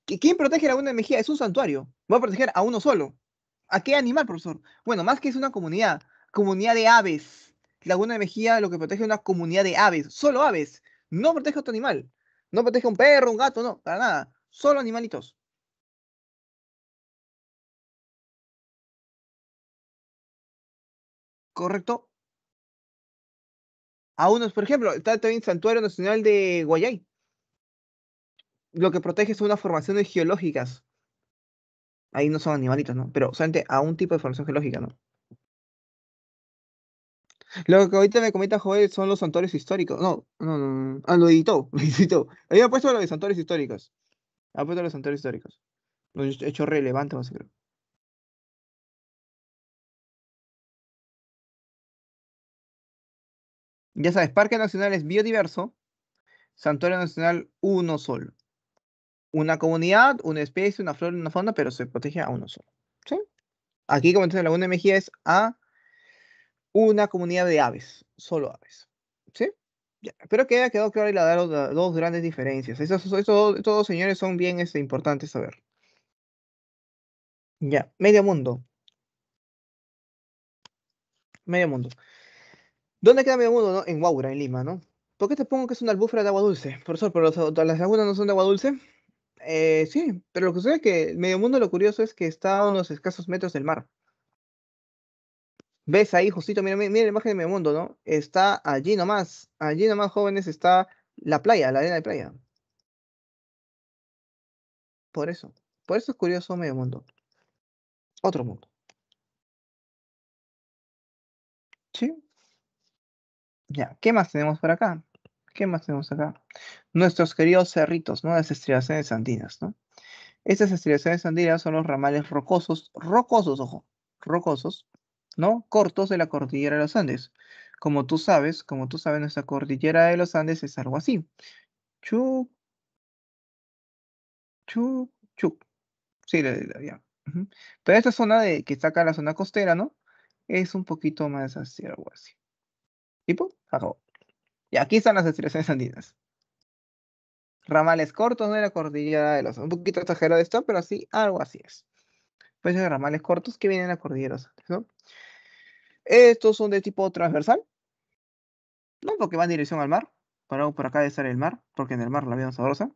¿Quién protege la Laguna de Mejía? Es un santuario. Va a proteger a uno solo. ¿A qué animal, profesor? Bueno, más que es una comunidad. Comunidad de aves. Laguna de Mejía lo que protege es una comunidad de aves. Solo aves. No protege a otro animal. No protege a un perro, un gato, no, para nada. Solo animalitos. ¿Correcto? a unos, por ejemplo, está también Santuario Nacional de Guayay. Lo que protege son unas formaciones geológicas. Ahí no son animalitos, ¿no? Pero solamente a un tipo de formación geológica, ¿no? Lo que ahorita me comenta Joel son los santuarios históricos. No, no, no. Ah, lo editó, [laughs] lo editó. Ahí ha puesto los santuarios históricos. Ha puesto los santuarios históricos. he hecho relevante más o menos. Ya sabes, Parque Nacional es biodiverso, Santuario Nacional uno solo. Una comunidad, una especie, una flor, una fauna, pero se protege a uno solo. ¿Sí? Aquí, como entonces, la Laguna es a una comunidad de aves, solo aves. ¿Sí? Espero que haya quedado claro y la ha las dos grandes diferencias. Estos dos señores son bien importantes este, importantes saber. Ya, medio mundo. Medio mundo. ¿Dónde queda Medio no? En Huaura, en Lima, ¿no? ¿Por qué te pongo que es una albufera de agua dulce? por eso. pero las lagunas no son de agua dulce. Eh, sí, pero lo que sucede es que Medio Mundo lo curioso es que está a unos escasos metros del mar. ¿Ves ahí Josito? Mira, mira, la imagen de Medio Mundo, ¿no? Está allí nomás. Allí nomás, jóvenes, está la playa, la arena de playa. Por eso. Por eso es curioso Medio Mundo. Otro mundo. ¿Sí? ¿qué más tenemos por acá? ¿Qué más tenemos acá? Nuestros queridos cerritos, ¿no? Las estriaciones andinas, ¿no? Estas estriaciones andinas son los ramales rocosos, rocosos, ojo, rocosos, ¿no? Cortos de la cordillera de los Andes. Como tú sabes, como tú sabes, nuestra cordillera de los Andes es algo así. Chuc, chuc, chuc. Sí, ya. Pero esta zona de, que está acá, la zona costera, ¿no? Es un poquito más así, algo así. Tipo, Y aquí están las estilaciones andinas. Ramales cortos de la cordillera de los. Un poquito de esto, pero así, algo así es. Pues hay ramales cortos que vienen a cordilleras. ¿no? Estos son de tipo transversal. No, porque van en dirección al mar. Por, por acá debe estar el mar, porque en el mar la vida es sabrosa.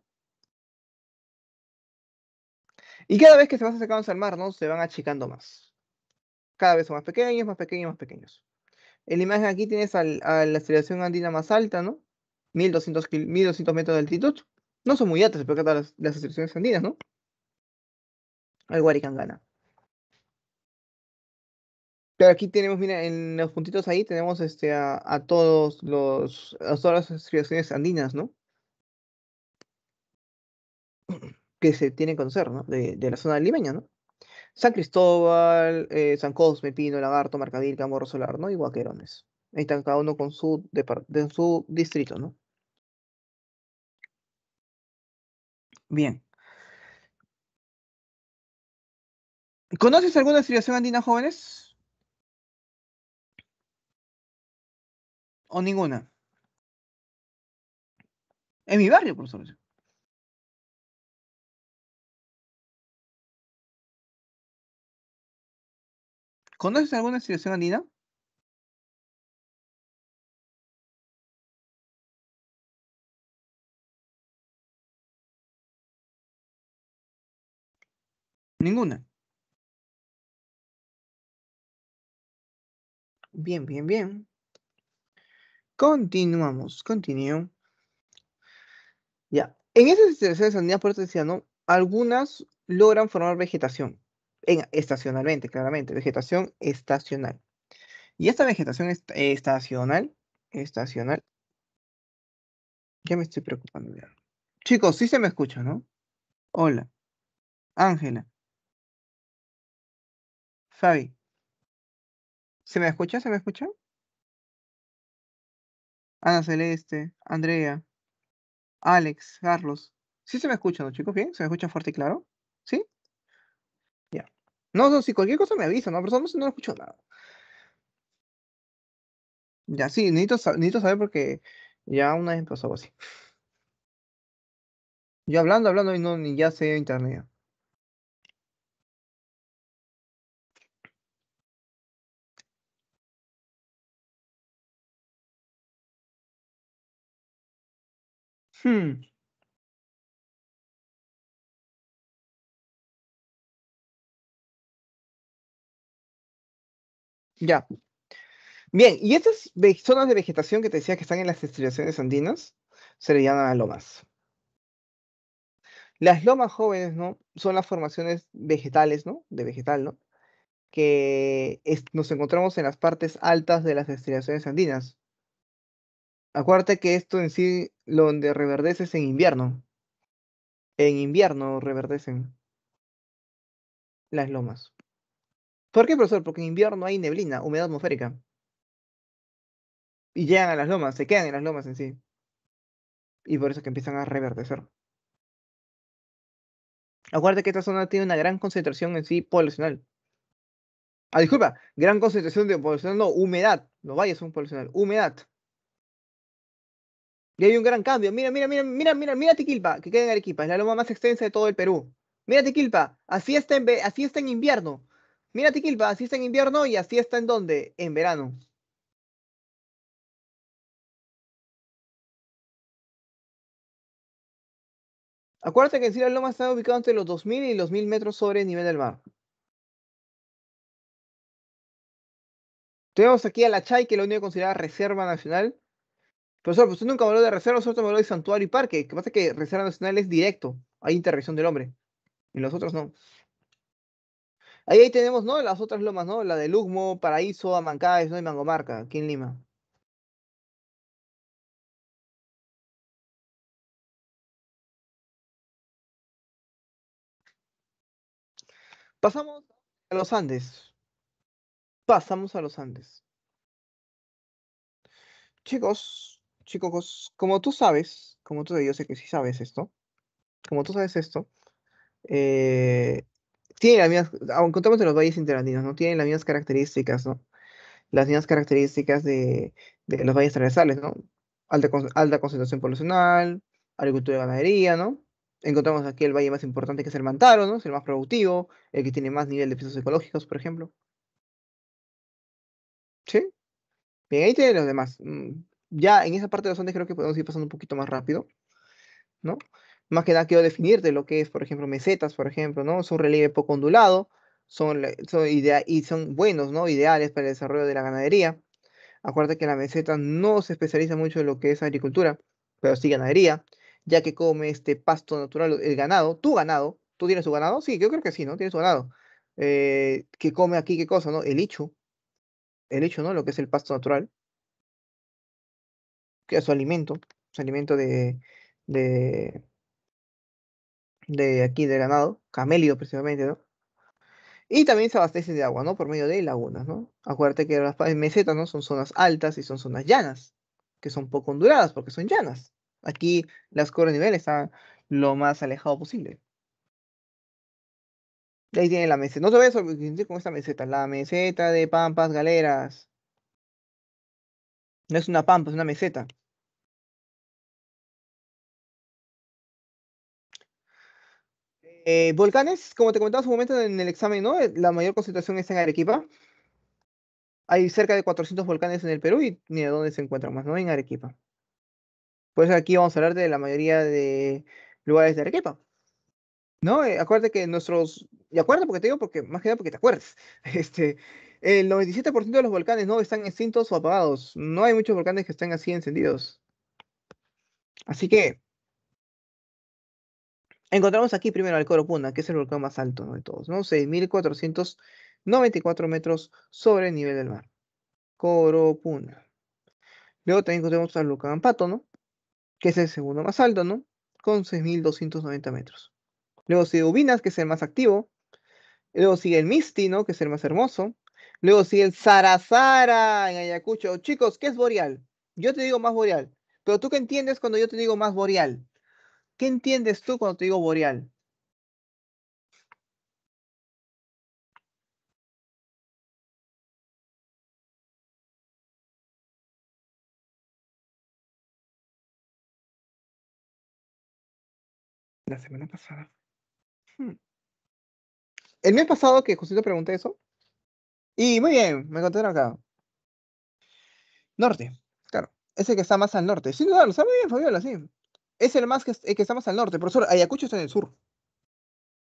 Y cada vez que se van acercando al mar, ¿no? Se van achicando más. Cada vez son más pequeños, más pequeños, más pequeños. En la imagen aquí tienes a la estribación andina más alta, ¿no? 1200, metros de altitud. No son muy altas, pero las, las estribaciones andinas, ¿no? Al Guaricangana. Pero aquí tenemos, mira, en los puntitos ahí tenemos este, a, todos los, a todas las estribaciones andinas, ¿no? [clears throat] Que se tienen que conocer, ¿no? De, la zona limeña, ¿no? San Cristóbal, eh, San Cosme, Pino, Lagarto, Marcadil, Camorro Solar, ¿no? Y Guaquerones. Ahí están cada uno con su, de, su distrito, ¿no? Bien. ¿Conoces alguna asociación andina jóvenes? ¿O ninguna? En mi barrio, por supuesto. ¿Conoces alguna situación andina? Ninguna. Bien, bien, bien. Continuamos, continuo. Ya. En esas situaciones andinas, por eso decía, ¿no? Algunas logran formar vegetación estacionalmente, claramente, vegetación estacional. Y esta vegetación eh, estacional, estacional, ya me estoy preocupando Chicos, sí se me escucha, ¿no? Hola. Ángela. Fabi. ¿Se me escucha? ¿Se me escucha? Ana Celeste, Andrea, Alex, Carlos. ¿Sí se me escucha, no, chicos? ¿Bien? ¿Se me escucha fuerte y claro? No, no, si cualquier cosa me avisa, ¿no? Pero no, no escucho nada. Ya, sí, necesito, necesito saber porque ya una vez pasó así. Yo hablando, hablando y no, ni ya sé internet. Hmm. Ya. Bien, y estas zonas de vegetación que te decía que están en las estribaciones andinas se le llaman lomas. Las lomas jóvenes, ¿no? Son las formaciones vegetales, ¿no? De vegetal, ¿no? Que nos encontramos en las partes altas de las estribaciones andinas. Acuérdate que esto en sí, donde reverdece es en invierno. En invierno reverdecen las lomas. ¿Por qué, profesor? Porque en invierno hay neblina, humedad atmosférica. Y llegan a las lomas, se quedan en las lomas en sí. Y por eso es que empiezan a reverdecer. Acuérdate que esta zona tiene una gran concentración en sí poblacional. Ah, disculpa, gran concentración de poblacional, no, humedad. No vayas a un poblacional, humedad. Y hay un gran cambio. Mira, mira, mira, mira, mira, mira Tiquilpa, que queda en Arequipa. Es la loma más extensa de todo el Perú. Mira Tiquilpa, así está en, así está en invierno. Mira Tiquilpa, así está en invierno y así está en dónde? En verano. Acuérdate que el Sierra Loma está ubicado entre los 2.000 y los 1.000 metros sobre el nivel del mar. Tenemos aquí a la Chay, que es la única considerada reserva nacional. Profesor, pues usted nunca habló de reserva, nosotros habló de santuario y parque. Lo que pasa es que reserva nacional es directo, hay intervención del hombre. Y los otros no. Ahí, ahí tenemos, ¿no? Las otras lomas, ¿no? La de Lugmo, Paraíso, Amancay, ¿no? Y Mangomarca, aquí en Lima. Pasamos a los Andes. Pasamos a los Andes. Chicos, chicos, como tú sabes, como tú, yo sé que sí sabes esto, como tú sabes esto, eh, tienen las mismas, en los valles interandinos, ¿no? Tienen las mismas características, ¿no? Las mismas características de, los valles transversales, ¿no? Alta, concentración poblacional, agricultura y ganadería, ¿no? Encontramos aquí el valle más importante que es el Mantaro, ¿no? Es el más productivo, el que tiene más nivel de pisos ecológicos, por ejemplo. ¿Sí? Bien, ahí tienen los demás. Mm, ya en esa parte de los Andes creo que podemos ir pasando un poquito más rápido, ¿no? más que nada quiero definirte lo que es, por ejemplo, mesetas, por ejemplo, ¿no? Son relieve poco ondulado, son, y son buenos, ¿no? Ideales para el desarrollo de la ganadería. Acuérdate que la meseta no se especializa mucho en lo que es agricultura, pero sí ganadería, ya que come este pasto natural, el ganado, tu ganado, ¿tú tienes tu ganado? Sí, yo creo que sí, ¿no? Tienes tu ganado. ¿Qué eh, que come aquí, ¿qué cosa, no? El hicho. el hecho ¿no? Lo que es el pasto natural, que es su alimento, su alimento de de aquí de ganado, camélido precisamente, ¿no? Y también se abastece de agua, ¿no? Por medio de lagunas, ¿no? Acuérdate que las mesetas, ¿no? Son zonas altas y son zonas llanas, que son poco onduladas porque son llanas. Aquí las de nivel están lo más alejado posible. Ahí tiene la meseta. No te vayas a sorprender con esta meseta. La meseta de Pampas Galeras. No es una pampa, es una meseta. Eh, volcanes, como te comentaba hace un momento en el examen, ¿no? Eh, la mayor concentración está en Arequipa. Hay cerca de 400 volcanes en el Perú y ni de dónde se encuentran más, ¿no? En Arequipa. Pues aquí vamos a hablar de la mayoría de lugares de Arequipa. ¿No? Eh, acuérdate que nuestros. Y acuérdate porque te digo, porque más que nada porque te acuerdas. [laughs] Este, el 97% de los volcanes no están extintos o apagados. No hay muchos volcanes que estén así encendidos. Así que Encontramos aquí primero al Coropuna, que es el volcán más alto de todos, ¿no? 6.494 metros sobre el nivel del mar. Coropuna. Luego también encontramos al volcán Pato, ¿no? Que es el segundo más alto, ¿no? Con 6.290 metros. Luego sigue Ubinas, que es el más activo. Luego sigue el Misti, ¿no? Que es el más hermoso. Luego sigue el Sarasara en Ayacucho. Chicos, ¿qué es boreal? Yo te digo más boreal. Pero tú qué entiendes cuando yo te digo más boreal? ¿Qué entiendes tú cuando te digo boreal? La semana pasada. Hmm. El mes pasado que Josito pregunté eso. Y muy bien, me contaron acá. Norte, claro. Ese que está más al norte. Sí, claro, lo sabe bien, Fabiola, sí es el más que, eh, está más al norte. Profesor, Ayacucho está en el sur.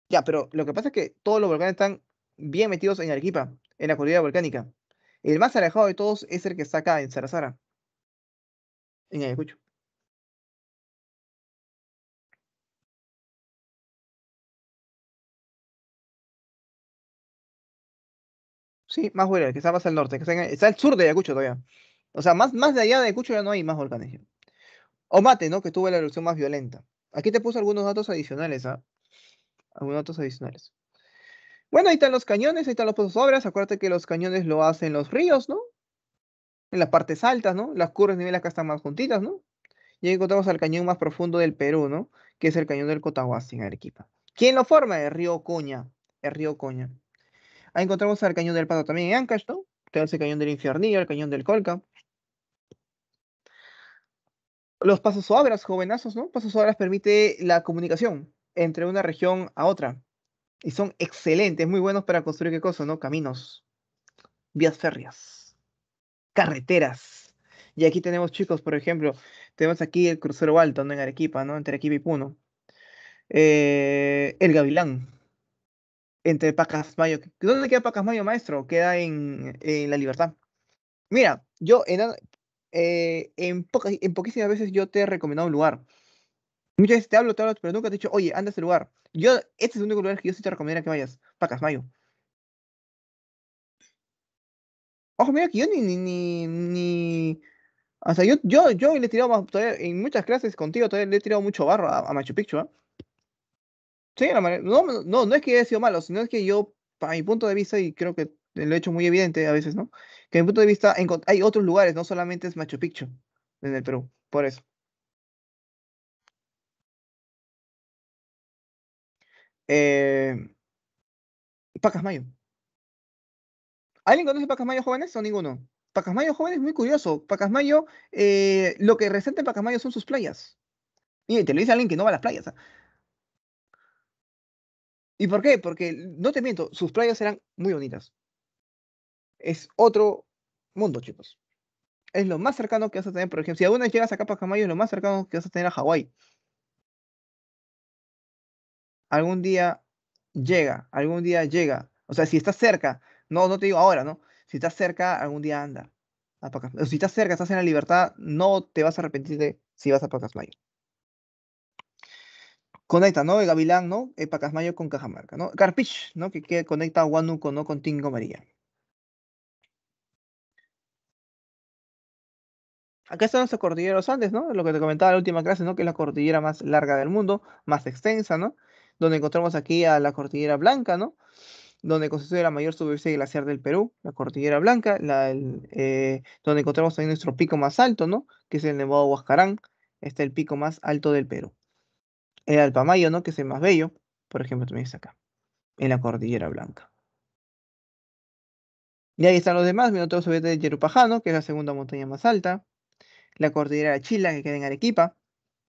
Ya, pero lo que pasa es que todos los volcanes están bien metidos en Arequipa, en la cordillera volcánica. El más alejado de todos es el que está acá en Sarasara, en Ayacucho. Sí, más bueno, que está más al norte, que está, en, está al sur de Ayacucho todavía. O sea, más, más de allá de Ayacucho ya no hay más volcanes. O Mate, ¿no? Que tuvo la erupción más violenta. Aquí te puse algunos datos adicionales, ¿ah? Algunos datos adicionales. Bueno, ahí están los cañones, ahí están los pozos obras. Acuérdate que los cañones lo hacen los ríos, ¿no? En las partes altas, ¿no? Las curvas niveles acá están más juntitas, ¿no? Y ahí encontramos al cañón más profundo del Perú, ¿no? Que es el cañón del Cotahuasi en Arequipa. ¿Quién lo forma? El río Coña. El río Coña. Ahí encontramos al cañón del Pato también en Ancash, ¿no? Tenemos el cañón del Infiernillo, el cañón del Colca. Los pasos obras, jovenazos, ¿no? Pasos obras permite la comunicación entre una región a otra. Y son excelentes, muy buenos para construir qué cosa, ¿no? Caminos, vías férreas, carreteras. Y aquí tenemos, chicos, por ejemplo, tenemos aquí el crucero Alto, ¿no? En Arequipa, ¿no? Entre Arequipa y Puno. Eh, el Gavilán, entre Pacasmayo. ¿Dónde queda Pacasmayo, maestro? Queda en La Libertad. Mira, yo, en, eh, en, pocas, poquísimas veces yo te he recomendado un lugar. Muchas veces te hablo, te hablo, pero nunca te he dicho, oye, anda a ese lugar. Yo, este es el único lugar que yo sí te recomendaría que vayas, Pacas, Mayo. Ojo, mira que yo ni, ni, ni, O sea, yo, le he tirado en muchas clases contigo todavía le he tirado mucho barro a, Machu Picchu, ¿ah? Sí, no, no, no es que haya sido malo, sino es que yo, para mi punto de vista, y creo que lo he hecho muy evidente a veces, ¿no? que desde mi punto de vista hay otros lugares, no solamente es Machu Picchu en el Perú, por eso. Eh, Pacasmayo. ¿Alguien conoce Pacasmayo jóvenes o ninguno? Pacasmayo jóvenes muy curioso. Pacasmayo, eh, lo que resalta en Pacasmayo son sus playas. Y te lo dice alguien que no va a las playas. ¿ah? ¿Y por qué? Porque, no te miento, sus playas eran muy bonitas es otro mundo, chicos. Es lo más cercano que vas a tener, por ejemplo, si alguna vez llegas acá a Pacamayo, es lo más cercano que vas a tener a Hawái. Algún día llega, algún día llega. O sea, si estás cerca, no, no te digo ahora, ¿no? Si estás cerca, algún día anda. A si estás cerca, estás en la libertad, no te vas a arrepentir de si vas a Pacasmayo. Conecta, ¿no? El Gavilán, ¿no? El eh, Pacasmayo con Cajamarca, ¿no? Carpich, ¿no? Que, que conecta a Huánuco, ¿no? Con Tingo María. Acá están los cordilleros Andes, ¿no? Lo que te comentaba en la última clase, ¿no? Que es la cordillera más larga del mundo, más extensa, ¿no? Donde encontramos aquí a la cordillera blanca, ¿no? Donde constituye la mayor subversión glaciar del Perú, la cordillera blanca, eh, donde encontramos ahí nuestro pico más alto, ¿no? Que es el Nevado Huascarán, este es el pico más alto del Perú. El Alpamayo, ¿no? Que es el más bello, por ejemplo, también está acá, en la cordillera blanca. Y ahí están los demás, los subjetos de Yerupajano, que es la segunda montaña más alta, la cordillera de Chila, que queda en Arequipa.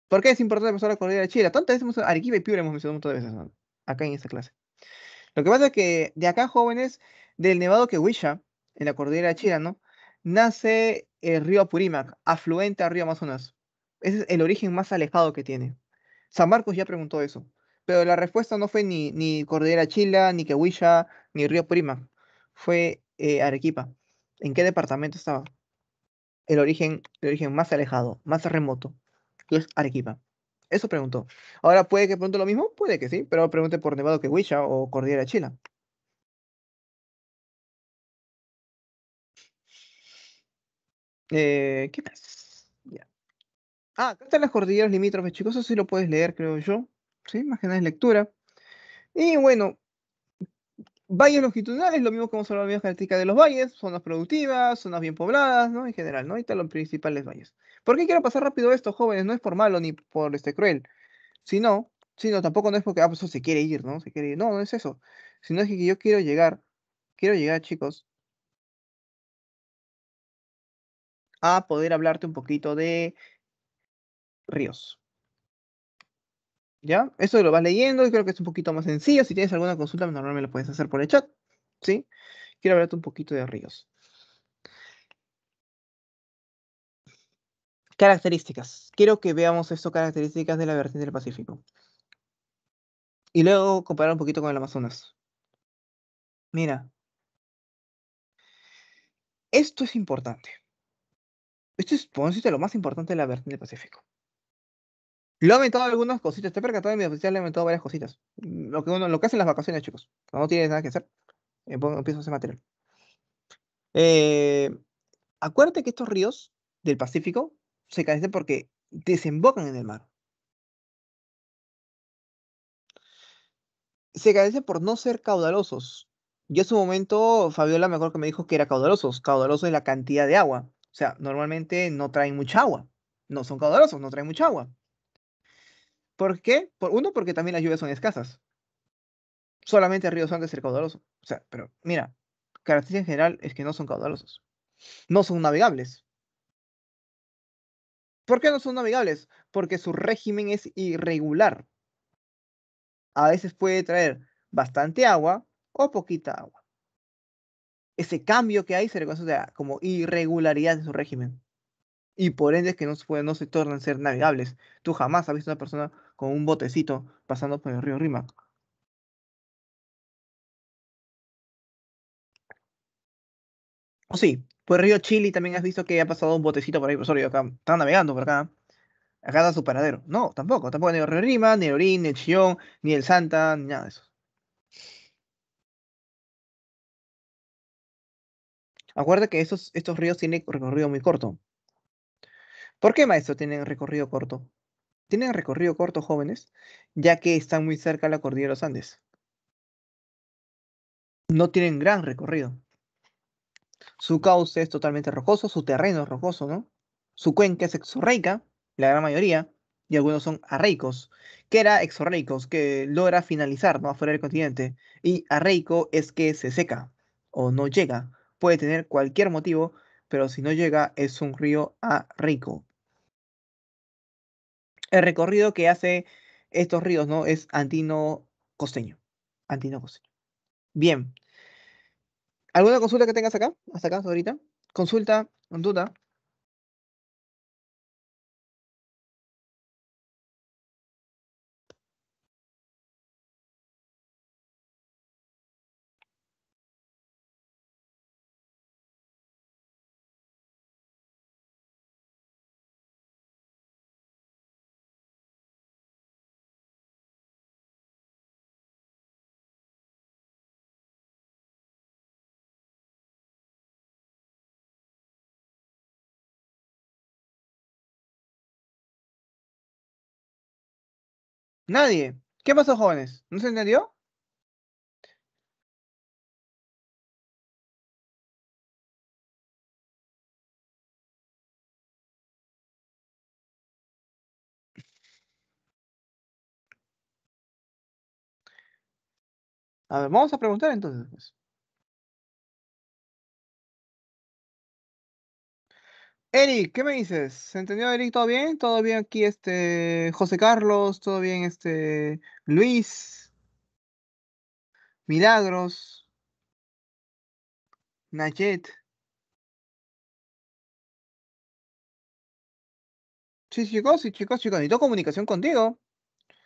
¿Por qué es importante pasar la cordillera de Chila? Tantas veces Arequipa y Piura hemos mencionado muchas veces acá en esta clase. Lo que pasa es que de acá, jóvenes, del Nevado Quehuilla, en la cordillera de Chila, Nace el río Apurímac, afluente al río Amazonas. Ese es el origen más alejado que tiene. San Marcos ya preguntó eso, pero la respuesta no fue ni, ni Cordillera Chila, ni Quehuilla, ni Río Apurímac. Fue eh, Arequipa. ¿En qué departamento estaba? el origen, el origen más alejado, más remoto, que es Arequipa. Eso preguntó. Ahora, ¿puede que pregunte lo mismo? Puede que sí, pero pregunte por Nevado que Huicha o Cordillera Chila. Eh, ¿Qué más? Ah, acá están las cordilleras limítrofes, chicos. Eso sí lo puedes leer, creo yo. Sí, más que nada es lectura. Y bueno, valles longitudinales, lo mismo que hemos hablado de las características de los valles, zonas productivas, zonas bien pobladas, ¿no? En general, ¿no? están los principales valles. ¿Por qué quiero pasar rápido esto, jóvenes? No es por malo ni por este cruel, Si no, tampoco no es porque, ah, pues se quiere ir, ¿no? Se quiere ir. No, no es eso. Sino es que yo quiero llegar, quiero llegar, chicos, a poder hablarte un poquito de ríos. ¿Ya? Eso lo vas leyendo y creo que es un poquito más sencillo. Si tienes alguna consulta, normalmente lo puedes hacer por el chat. ¿Sí? Quiero hablarte un poquito de ríos. Características. Quiero que veamos esto, características de la vertiente del Pacífico. Y luego comparar un poquito con el Amazonas. Mira. Esto es importante. Esto es, por decirte, lo más importante de la vertiente del Pacífico. Lo he aumentado algunas cositas. Estoy percatado de mi oficial, le he aumentado varias cositas. Lo que, lo que hacen las vacaciones, chicos. no tienes nada que hacer, eh, empiezo a hacer material. Eh, acuérdate que estos ríos del Pacífico se carecen porque desembocan en el mar. Se carecen por no ser caudalosos. Yo en su momento, Fabiola mejor que me dijo que era caudalosos. Caudaloso es la cantidad de agua. O sea, normalmente no traen mucha agua. No son caudalosos, no traen mucha agua. ¿Por qué? Por, uno, porque también las lluvias son escasas. Solamente ríos río son es el caudaloso. O sea, pero mira, característica en general es que no son caudalosos. No son navegables. ¿Por qué no son navegables? Porque su régimen es irregular. A veces puede traer bastante agua o poquita agua. Ese cambio que hay se le conoce como irregularidad de su régimen y por ende es que no se, no se tornan ser navegables. Tú jamás has visto una persona con un botecito pasando por el río Rima O sí, por el río Chile también has visto que ha pasado un botecito por ahí, por acá están navegando por acá. Acá está su paradero. No, tampoco, tampoco ni el río Rima, ni el Orín, ni el Chillón, ni el Santa, ni nada de eso. Acuérdate que estos, estos ríos tienen recorrido muy corto. ¿Por qué, maestro, tienen recorrido corto? Tienen recorrido corto, jóvenes, ya que están muy cerca de la cordillera de los Andes. No tienen gran recorrido. Su cauce es totalmente rocoso, su terreno es rocoso, ¿no? Su cuenca es exorreica, la gran mayoría, y algunos son arreicos. que era exorreicos? Que logra finalizar, ¿no? Afuera del continente. Y arreico es que se seca o no llega. Puede tener cualquier motivo, pero si no llega es un río arreico el recorrido que hace estos ríos, ¿no? Es antino costeño. costeño. Bien. ¿Alguna consulta que tengas acá? Hasta acá, ahorita. Consulta, duda. Nadie. ¿Qué pasó, jóvenes? ¿No se entendió? A ver, vamos a preguntar entonces. Pues. Eric, ¿qué me dices? ¿Se entendió Eric? ¿Todo bien? ¿Todo bien aquí este José Carlos? ¿Todo bien este Luis? Milagros. Nayet. Sí, chicos, sí, chicos, chicos, necesito comunicación contigo.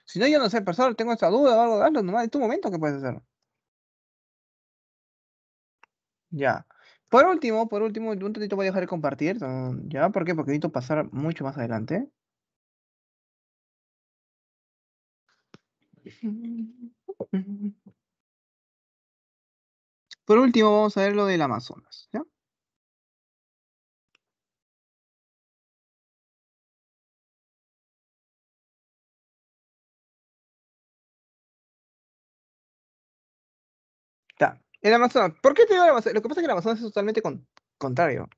Si no, yo no sé, persona, tengo esta duda o algo, algo, nomás en tu momento, que puedes hacer? Ya. Por último, por último, un ratito voy a dejar de compartir. Mm, ¿Ya? ¿Por qué? Porque necesito pasar mucho más adelante. [laughs] Por último, vamos a ver lo del Amazonas. ¿ya? En Amazonas. ¿Por qué te digo el Amazonas? Lo que pasa es que el Amazonas es totalmente contrario.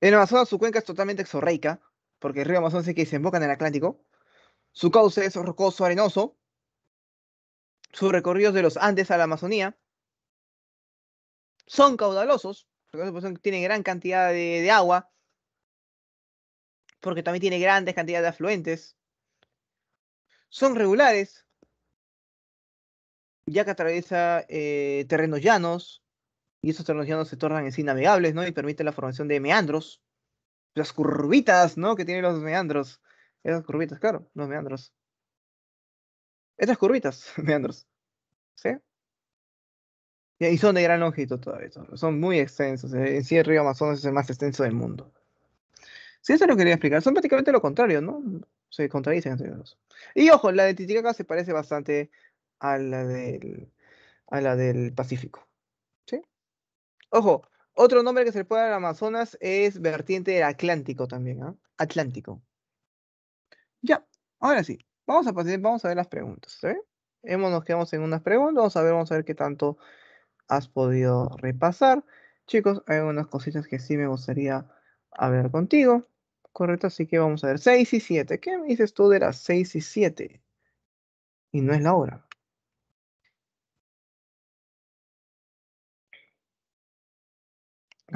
En Amazonas su cuenca es totalmente exorreica, porque el río Amazonas es el que desemboca en el Atlántico. Su cauce es rocoso arenoso. Sus recorridos de los Andes a la Amazonía son caudalosos, porque tienen gran cantidad de agua, porque también tiene grandes cantidades de afluentes. Son regulares, ya que atraviesa eh, terrenos llanos, y esos terrenos llanos se tornan en sí navegables, ¿no? Y permite la formación de meandros, las curvitas, ¿no? Que tienen los meandros. Esas curvitas, claro, los meandros. Esas curvitas, [laughs] meandros. ¿Sí? Y son de gran longitud todavía, son muy extensos. En sí, el río Amazonas es el más extenso del mundo. Sí, eso lo quería explicar. Son prácticamente lo contrario, ¿no? Se contradicen entre ellos. Y ojo, la de acá se parece bastante a la del, a la del Pacífico. ¿Sí? Ojo, otro nombre que se le puede dar al Amazonas es vertiente del Atlántico también, ¿ah? Atlántico. Ya, ahora sí, vamos a, pasar, vamos a ver las preguntas. nos quedamos en unas preguntas, vamos a ver, vamos a ver qué tanto has podido repasar. Chicos, hay unas cositas que sí me gustaría hablar contigo. Correcto, así que vamos a ver 6 y 7. ¿Qué me dices tú de las 6 y 7? Y no es la hora.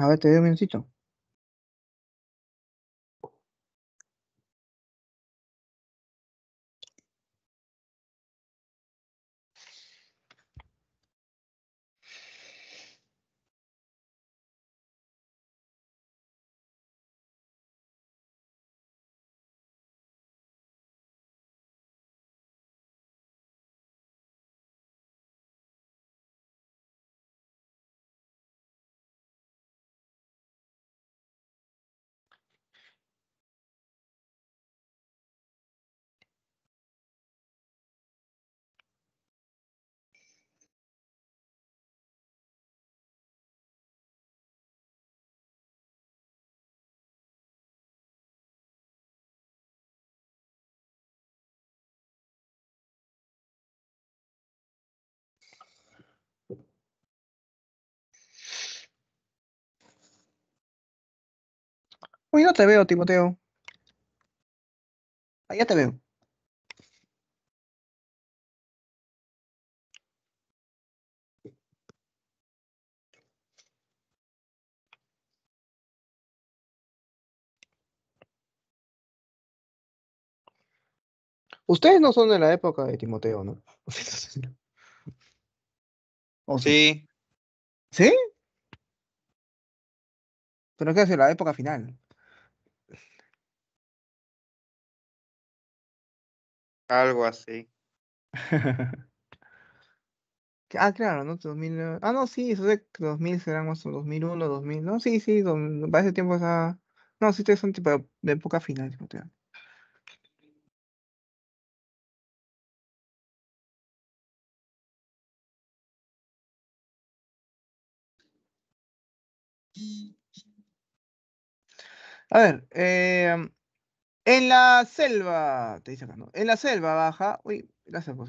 A ver, te doy un minutito. Uy, no te veo, Timoteo. Allá ah, te veo. Ustedes no son de la época de Timoteo, ¿no? [laughs] ¿O sí? ¿Sí? ¿Pero qué hace la época final? Algo así. [laughs] ah, claro, ¿no? 2009... ah, no, sí, eso de 2000 serán más 2001, 2000. No, sí, sí, para ese tiempo esa... No, sí, ustedes son tipo de época final. A ver, eh, en la selva, te dice acá, ¿no? En la selva baja, uy, gracias, no,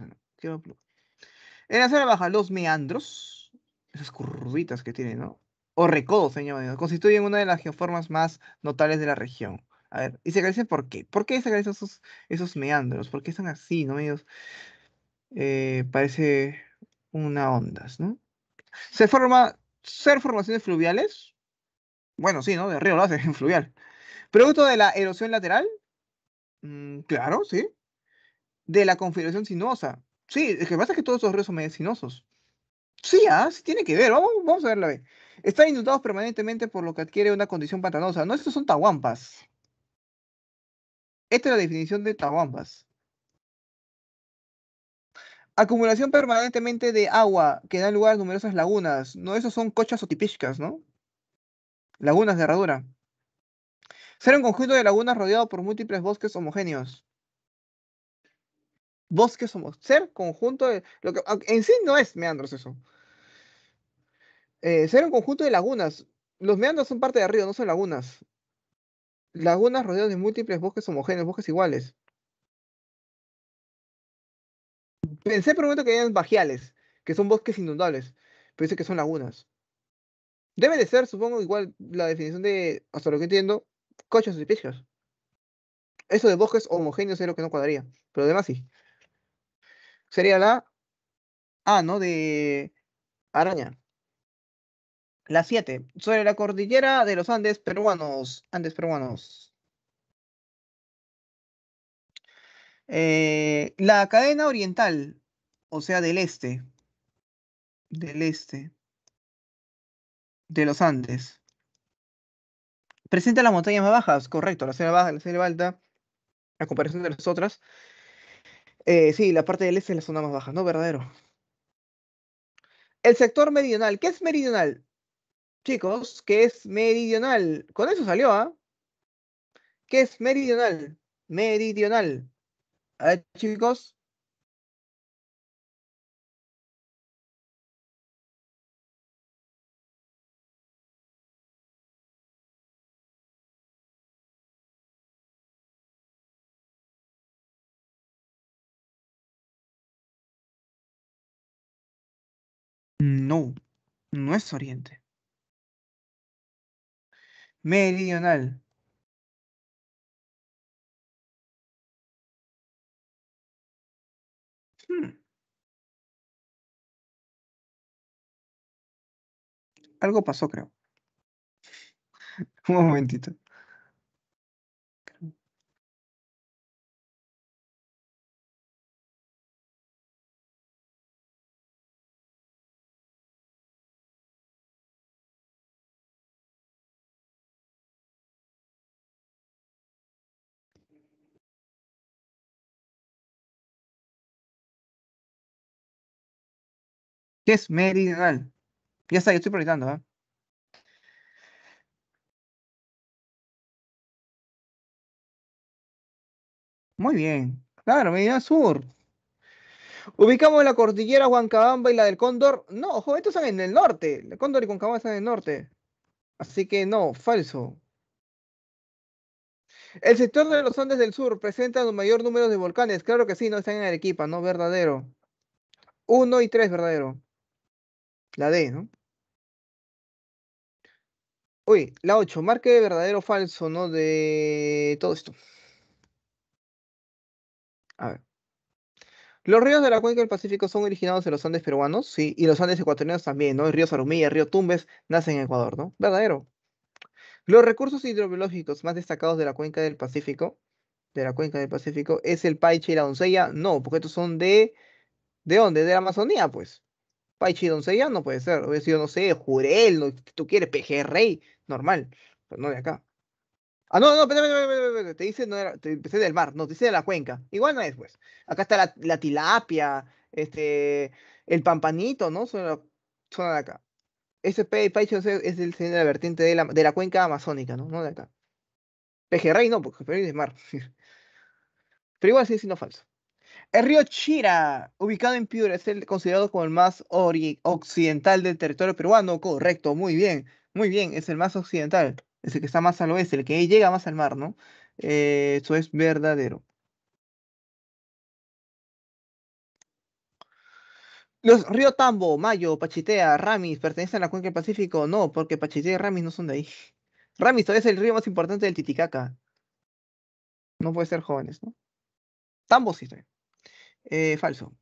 En la selva baja, los meandros, esas curvitas que tienen, ¿no? O recodos, señores, constituyen una de las geoformas más notables de la región. A ver, y se agradece por qué. ¿Por qué se agradecen esos, esos meandros? ¿Por qué están así, no? Medios, eh, parece una ondas, ¿no? Se forma, ser formaciones fluviales, bueno, sí, ¿no? De río lo hace, [laughs] fluvial. Producto de la erosión lateral, Mm, claro, sí. De la configuración sinuosa. Sí, lo que pasa es que todos esos ríos son medio sinuosos. Sí, ah, sí tiene que ver. Vamos, a verlo. Están inundados permanentemente por lo que adquiere una condición pantanosa. No, estos son tahuampas. Esta es la definición de tahuampas. Acumulación permanentemente de agua que da lugar a numerosas lagunas. No, esos son cochas o ¿no? Lagunas de herradura. Ser un conjunto de lagunas rodeado por múltiples bosques homogéneos. Bosques homogéneos. Ser conjunto de. Lo que, en sí no es meandros eso. Eh, ser un conjunto de lagunas. Los meandros son parte de río, no son lagunas. Lagunas rodeadas de múltiples bosques homogéneos, bosques iguales. Pensé por un momento que eran bajiales, que son bosques inundables, pero dice que son lagunas. Debe de ser, supongo, igual la definición de, hasta lo que entiendo, coches y Eso de bosques homogéneos es lo que no cuadraría, pero demás sí. Sería la A, ah, ¿no? De araña. La 7. Sobre la cordillera de los Andes peruanos. Andes peruanos. Eh, la cadena oriental, o sea, del este. Del este. De los Andes presenta las montañas más bajas, correcto, la Sierra Baja, la Sierra Alta, a comparación de las otras. Eh, sí, la parte del este es la zona más baja, ¿no? Verdadero. El sector meridional. ¿Qué es meridional? Chicos, ¿qué es meridional? Con eso salió, ¿ah? ¿Qué es meridional? Meridional. A ver, chicos. No, no es oriente. Meridional. Hmm. Algo pasó, creo. [laughs] Un momentito. que es meridional. Ya está, yo estoy proyectando, ¿ah? Muy bien. Claro, meridional sur. Ubicamos la cordillera Huancabamba y la del Cóndor. No, ojo, estos están en el norte. El Cóndor y Huancabamba están en el norte. Así que no, falso. El sector de los Andes del Sur presenta un mayor número de volcanes. Claro que sí, no están en Arequipa, no verdadero. Uno y tres, verdadero. La D, ¿no? Uy, la 8, marque verdadero o falso, ¿no? De todo esto. A ver. Los ríos de la cuenca del Pacífico son originados en los Andes peruanos, sí, y los Andes ecuatorianos también, ¿no? El río Sarumilla, el río Tumbes nacen en Ecuador, ¿no? Verdadero. Los recursos hidrobiológicos más destacados de la cuenca del Pacífico, de la cuenca del Pacífico, es el paiche y la Oncella? no, porque estos son de, ¿de dónde? De la Amazonía, pues. Paichi Doncella no puede ser. Hubiera sido, no sé, Jurel, tú quieres, Pejerrey, normal, pero no de acá. Ah, no, no, espérate, espérate, te dice, no era, te dice del mar, no, te dice de la cuenca. Igual no es, pues. Acá está la, tilapia, este, el pampanito, ¿no? Son de acá. Ese Paichi Doncella es el de la vertiente de la, de la cuenca amazónica, ¿no? No de acá. Pejerrey no, porque Pejerrey es mar. [laughs] Pero igual sí, sino falso. El río Chira, ubicado en Piura, es el considerado como el más occidental del territorio peruano. Correcto, muy bien, muy bien, es el más occidental, es el que está más al oeste, el que llega más al mar, ¿no? Eh, eso es verdadero. Los ríos Tambo, Mayo, Pachitea, Ramis pertenecen a la cuenca del Pacífico. No, porque Pachitea y Ramis no son de ahí. Ramis todavía es el río más importante del Titicaca. No puede ser jóvenes, ¿no? Tambo sí eh, falso.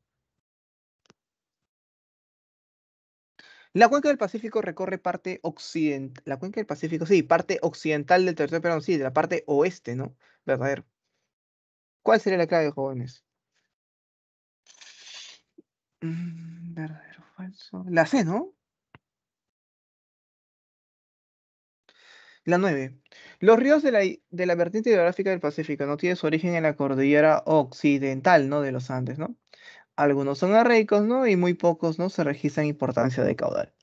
La cuenca del Pacífico recorre parte occidental. La cuenca del Pacífico, sí, parte occidental del territorio peruano, sí, de la parte oeste, ¿no? Verdadero. ¿Cuál sería la clave, de jóvenes? Mm, verdadero, falso. La C, ¿no? La 9. Los ríos de la, vertiente hidrográfica del Pacífico no tienen su origen en la cordillera occidental, ¿no? De los Andes, ¿no? Algunos son arreicos, ¿no? Y muy pocos, ¿no? Se registran importancia de caudal.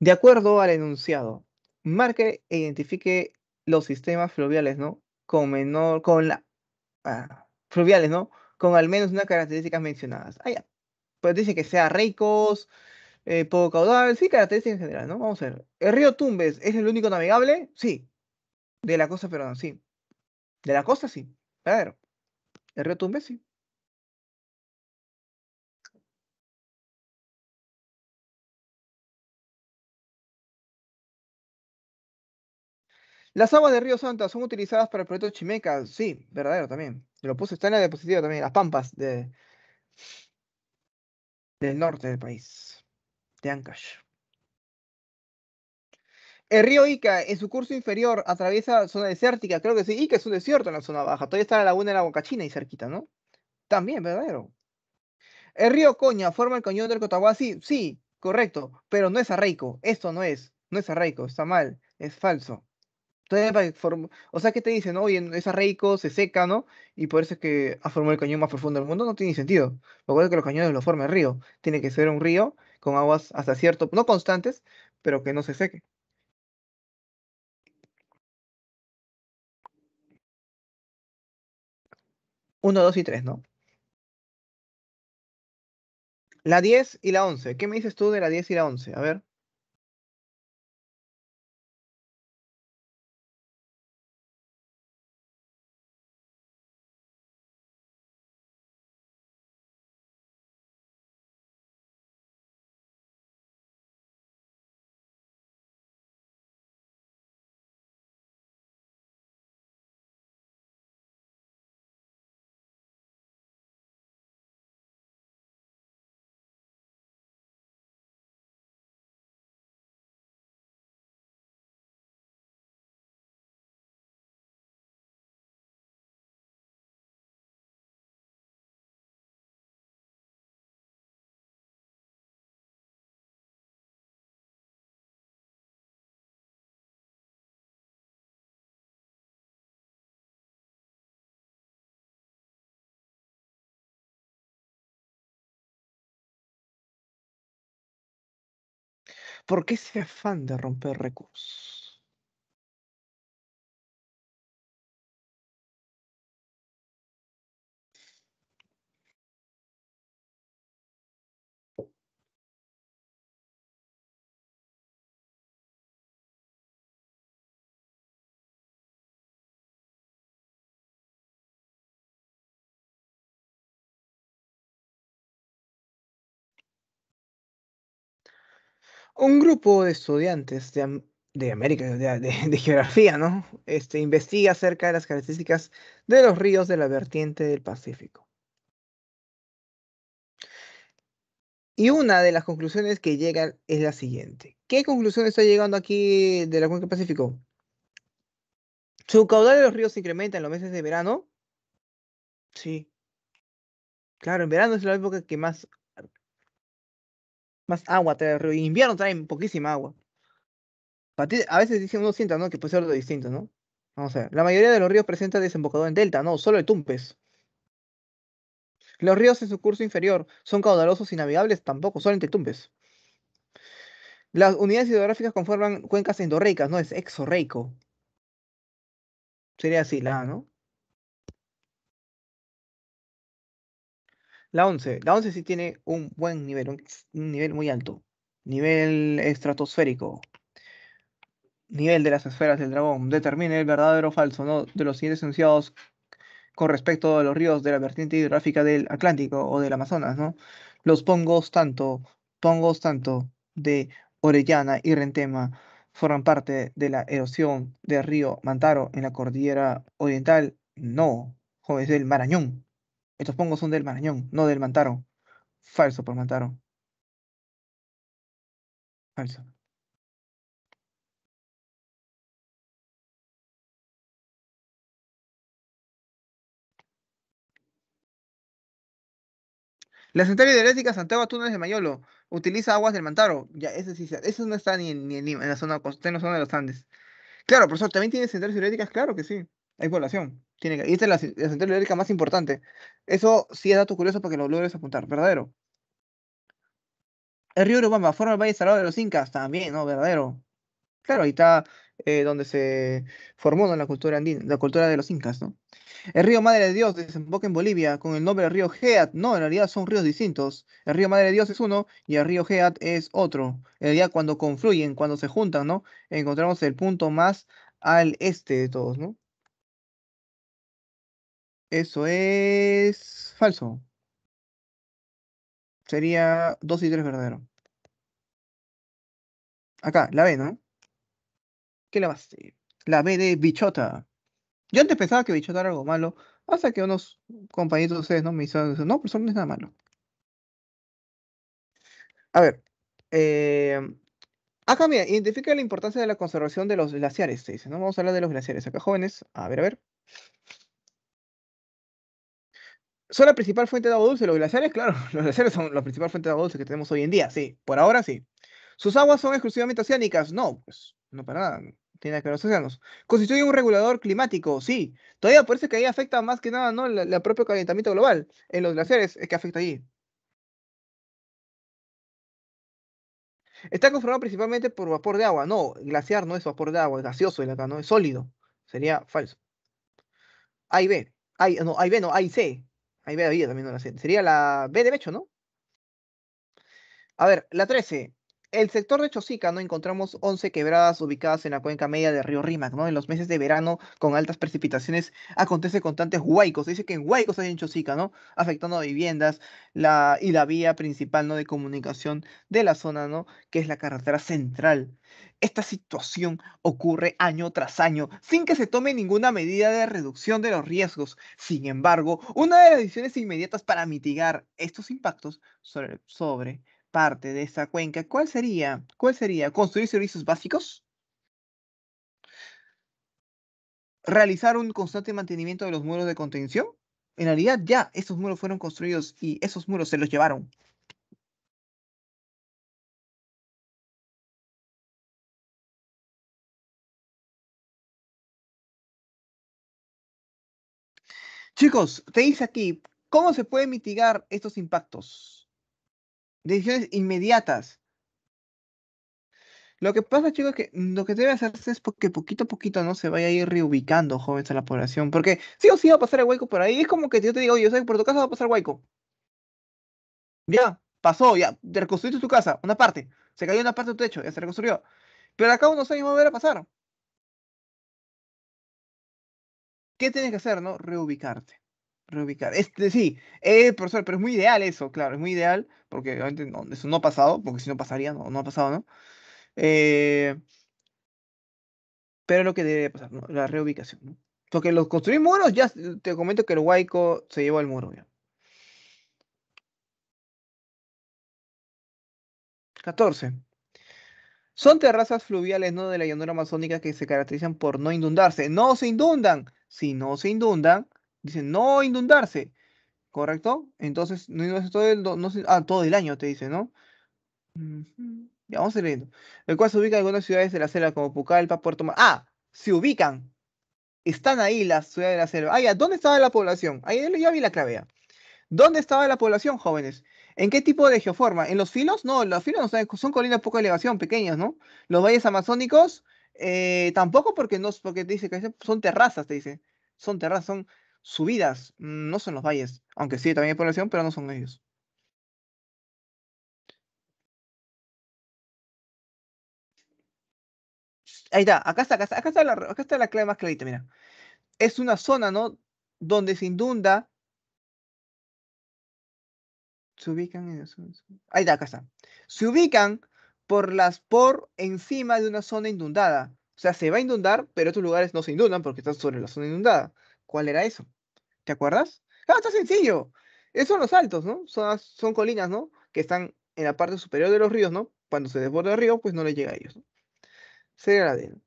De acuerdo al enunciado, marque e identifique los sistemas fluviales, ¿no? Con menor, con la, ah, fluviales, ¿no? Con al menos unas características mencionadas. Ah, Pues dice que sea arreicos eh, poco caudal, sí, características en general, ¿no? Vamos a ver. ¿El río Tumbes es el único navegable? Sí. De la costa perdón, sí. De la costa, sí. Verdadero, El río Tumbes, sí. Las aguas del río Santa son utilizadas para el proyecto Chimeca, sí, verdadero también. Lo puse, está en la diapositiva también, las pampas de, del norte del país de Ancash. El río Ica, en su curso inferior, atraviesa zona desértica. Creo que sí, Ica es un desierto en la zona baja. Todavía está la laguna de la Bocachina... y cerquita, ¿no? También, verdadero. El río Coña forma el cañón del Cotahuasi. Sí, correcto, pero no es arreico. Esto no es, no es arreico, está mal, es falso. O sea, ¿qué te dicen? Oye, es arreico, se seca, ¿no? Y por eso es que ha formado el cañón más profundo del mundo. No tiene sentido. Lo cual es que los cañones los forma el río. Tiene que ser un río con aguas hasta cierto, no constantes, pero que no se seque. Uno, dos y tres, ¿no? La diez y la once. ¿Qué me dices tú de la diez y la once? A ver. ¿Por qué ese afán de romper recursos? Un grupo de estudiantes de, América, de, geografía, ¿no? Este, investiga acerca de las características de los ríos de la vertiente del Pacífico. Y una de las conclusiones que llegan es la siguiente. ¿Qué conclusión está llegando aquí de la cuenca del Pacífico? ¿Su caudal de los ríos se incrementa en los meses de verano? Sí. Claro, en verano es la época que más más agua trae río. invierno trae poquísima agua. A veces dicen, uno sienta, ¿no? Que puede ser algo distinto, ¿no? Vamos a ver. La mayoría de los ríos presenta desembocado en delta, no, solo el Tumpes. Los ríos en su curso inferior son caudalosos y navegables tampoco, solo en tumpes. Las unidades hidrográficas conforman cuencas endorreicas, no es exorreico. Sería así la ¿no? La 11. La 11 sí tiene un buen nivel, un, nivel muy alto. Nivel estratosférico. Nivel de las esferas del dragón. Determine el verdadero o falso ¿no? de los siguientes enunciados con respecto a los ríos de la vertiente hidrográfica del Atlántico o del Amazonas, ¿no? Los pongos tanto, pongos tanto de Orellana y Rentema forman parte de la erosión del río Mantaro en la cordillera oriental. No, es del Marañón. Estos pongos son del Marañón, no del Mantaro. Falso por Mantaro. Falso. La central hidroeléctrica Santiago Túnez de Mayolo utiliza aguas del Mantaro. Ya, ese sí, eso no está ni, en, la zona, en la zona de los Andes. Claro, profesor, ¿también tiene centrales hidroeléctricas? Claro que sí. Hay población y esta es la, central más importante. Eso sí es dato curioso para que lo logres apuntar, verdadero. El río Urubamba forma el valle salado de los incas, también, ¿no? Verdadero. Claro, ahí está eh, donde se formó la cultura la cultura de los incas, ¿no? El río Madre de Dios desemboca en Bolivia con el nombre del río Geat. No, en realidad son ríos distintos. El río Madre de Dios es uno y el río Geat es otro. En realidad cuando confluyen, cuando se juntan, ¿no? Encontramos el punto más al este de todos, ¿no? Eso es falso. Sería 2 y 3 verdadero. Acá, la B, ¿no? ¿Qué la vas La B de bichota. Yo antes pensaba que bichota era algo malo, hasta que unos compañeros de ustedes no me hicieron eso. No, pero eso no es nada malo. A ver. Em, acá, mira, identifica la importancia de la conservación de los glaciares, se dice, ¿no? Vamos a hablar de los glaciares. Acá, jóvenes, a ver, a ver son la principal fuente de agua dulce. Los glaciares, claro, [laughs] los glaciares son la principal fuente de agua dulce que tenemos hoy en día, sí, por ahora sí. ¿Sus aguas son exclusivamente oceánicas? No, pues no para nada, tiene que ver los océanos. ¿Constituye un regulador climático? Sí, todavía parece que ahí afecta más que nada, ¿no? El propio calentamiento global en los glaciares es que afecta allí. Está conformado principalmente por vapor de agua. No, glaciar no es vapor de agua, es gaseoso no es sólido. Sería falso. A y B. no, A y B, no, A y C. Ahí me había también la serie. Sería la B de hecho, ¿no? A ver, la 13 el sector de Chosica, ¿no? Encontramos 11 quebradas ubicadas en la cuenca media del río Rímac, ¿no? En los meses de verano, con altas precipitaciones, acontece constantes huaicos. Se dice que en huaicos hay en Chosica, ¿no? Afectando viviendas la, y la vía principal, ¿no? De comunicación de la zona, ¿no? Que es la carretera central. Esta situación ocurre año tras año, sin que se tome ninguna medida de reducción de los riesgos. Sin embargo, una de las decisiones inmediatas para mitigar estos impactos sobre, sobre parte de esa cuenca, ¿cuál sería? ¿Cuál sería? ¿Construir servicios básicos? ¿Realizar un constante mantenimiento de los muros de contención? En realidad ya esos muros fueron construidos y esos muros se los llevaron. Chicos, te dice aquí, ¿cómo se pueden mitigar estos impactos? Decisiones inmediatas. Lo que pasa, chicos, que lo que debe hacerse es porque poquito a poquito no se vaya a ir reubicando, jóvenes, a la población. Porque sí o sí va a pasar el hueco por ahí. Es como que yo te digo, oye, sé Por tu casa va a pasar hueco. Ya, pasó, ya. reconstruiste tu casa, una parte. Se cayó una parte de tu techo, ya se reconstruyó. Pero acá uno años va a volver a pasar. ¿Qué tienes que hacer, no? Reubicarte. Reubicar. Este, sí, eh, profesor, pero es muy ideal eso, claro, es muy ideal, porque obviamente eso no ha pasado, porque si no pasaría, no, ha pasado, ¿no? Eh, pero es lo que debe pasar, La reubicación, Porque los construir muros, ya te comento que el huaico se llevó el muro, ya. 14. Son terrazas fluviales no de la llanura amazónica que se caracterizan por no inundarse. No se inundan. Si no se inundan, dicen no inundarse, ¿correcto? Entonces, no inundarse todo el, ah, todo el año, te dice, ¿no? Ya vamos a ir leyendo. El cual se ubica en algunas ciudades de la selva, como Pucallpa, Puerto Mar. ¡Ah! Se ubican. Están ahí las ciudades de la selva. Ah, ya, ¿dónde estaba la población? Ahí ya vi la clave. ¿Dónde estaba la población, jóvenes? ¿En qué tipo de geoforma? ¿En los filos? No, los filos son, son colinas poca elevación, pequeñas, ¿no? Los valles amazónicos, eh, tampoco porque no, porque te dice que son terrazas, te dice. Son terrazas, son subidas, mm, no son los valles, aunque sí, también hay población, pero no son ellos. Ahí está, acá está, acá está, la, acá está la clave más clarita, mira. Es una zona, ¿no? Donde se inunda. Se ubican en Ahí está, acá está. Se ubican por las por encima de una zona inundada. O sea, se va a inundar, pero estos lugares no se inundan porque están sobre la zona inundada. ¿Cuál era eso? ¿Te acuerdas? Claro, ah, está sencillo. Esos son los altos, ¿no? Son, colinas, ¿no? Que están en la parte superior de los ríos, ¿no? Cuando se desborda el río, pues no le llega a ellos. ¿no? Sería la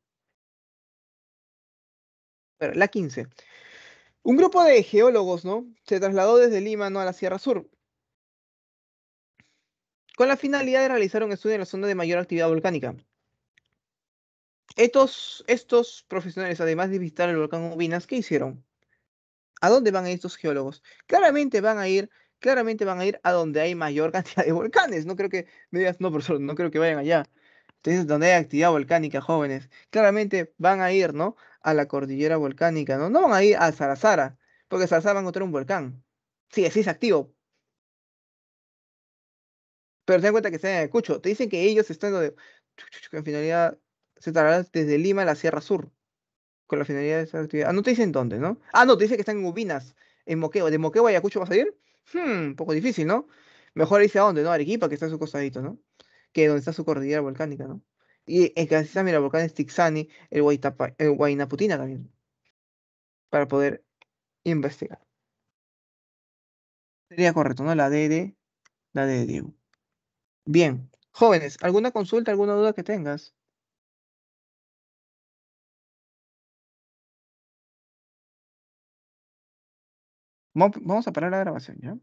la 15. Un grupo de geólogos, ¿no? Se trasladó desde Lima, ¿no? A la Sierra Sur. Con la finalidad de realizar un estudio en la zona de mayor actividad volcánica. Estos, estos profesionales, además de visitar el volcán Ubinas, ¿qué hicieron? ¿A dónde van estos geólogos? Claramente van a ir, claramente van a ir a donde hay mayor [laughs] cantidad de volcanes. No creo que no, profesor, no creo que vayan allá. Entonces, donde hay actividad volcánica, jóvenes, claramente van a ir, ¿no? A la cordillera volcánica, ¿no? No van a ir a Sarazara, porque Sarazara va a encontrar un volcán. Sí, sí es activo. Pero ten en cuenta que están en Te dicen que ellos están en finalidad, se tardarán desde Lima a la Sierra Sur con la finalidad de esa actividad. Ah, no te dicen dónde, ¿no? Ah, no, te dice que están en Ubinas, en moqueo ¿De moqueo a Ayacucho va a salir? Hmm, un poco difícil, ¿no? Mejor dice a dónde, ¿no? Arequipa, que está a su costadito, ¿no? Que donde está su cordillera volcánica, ¿no? Y en que mira, el volcán es el, Huaynaputina, también. Para poder investigar. Sería correcto, ¿no? La DD. de, la de Diego. Bien. Jóvenes, ¿alguna consulta, alguna duda que tengas? Vamos a parar la grabación, ¿ya?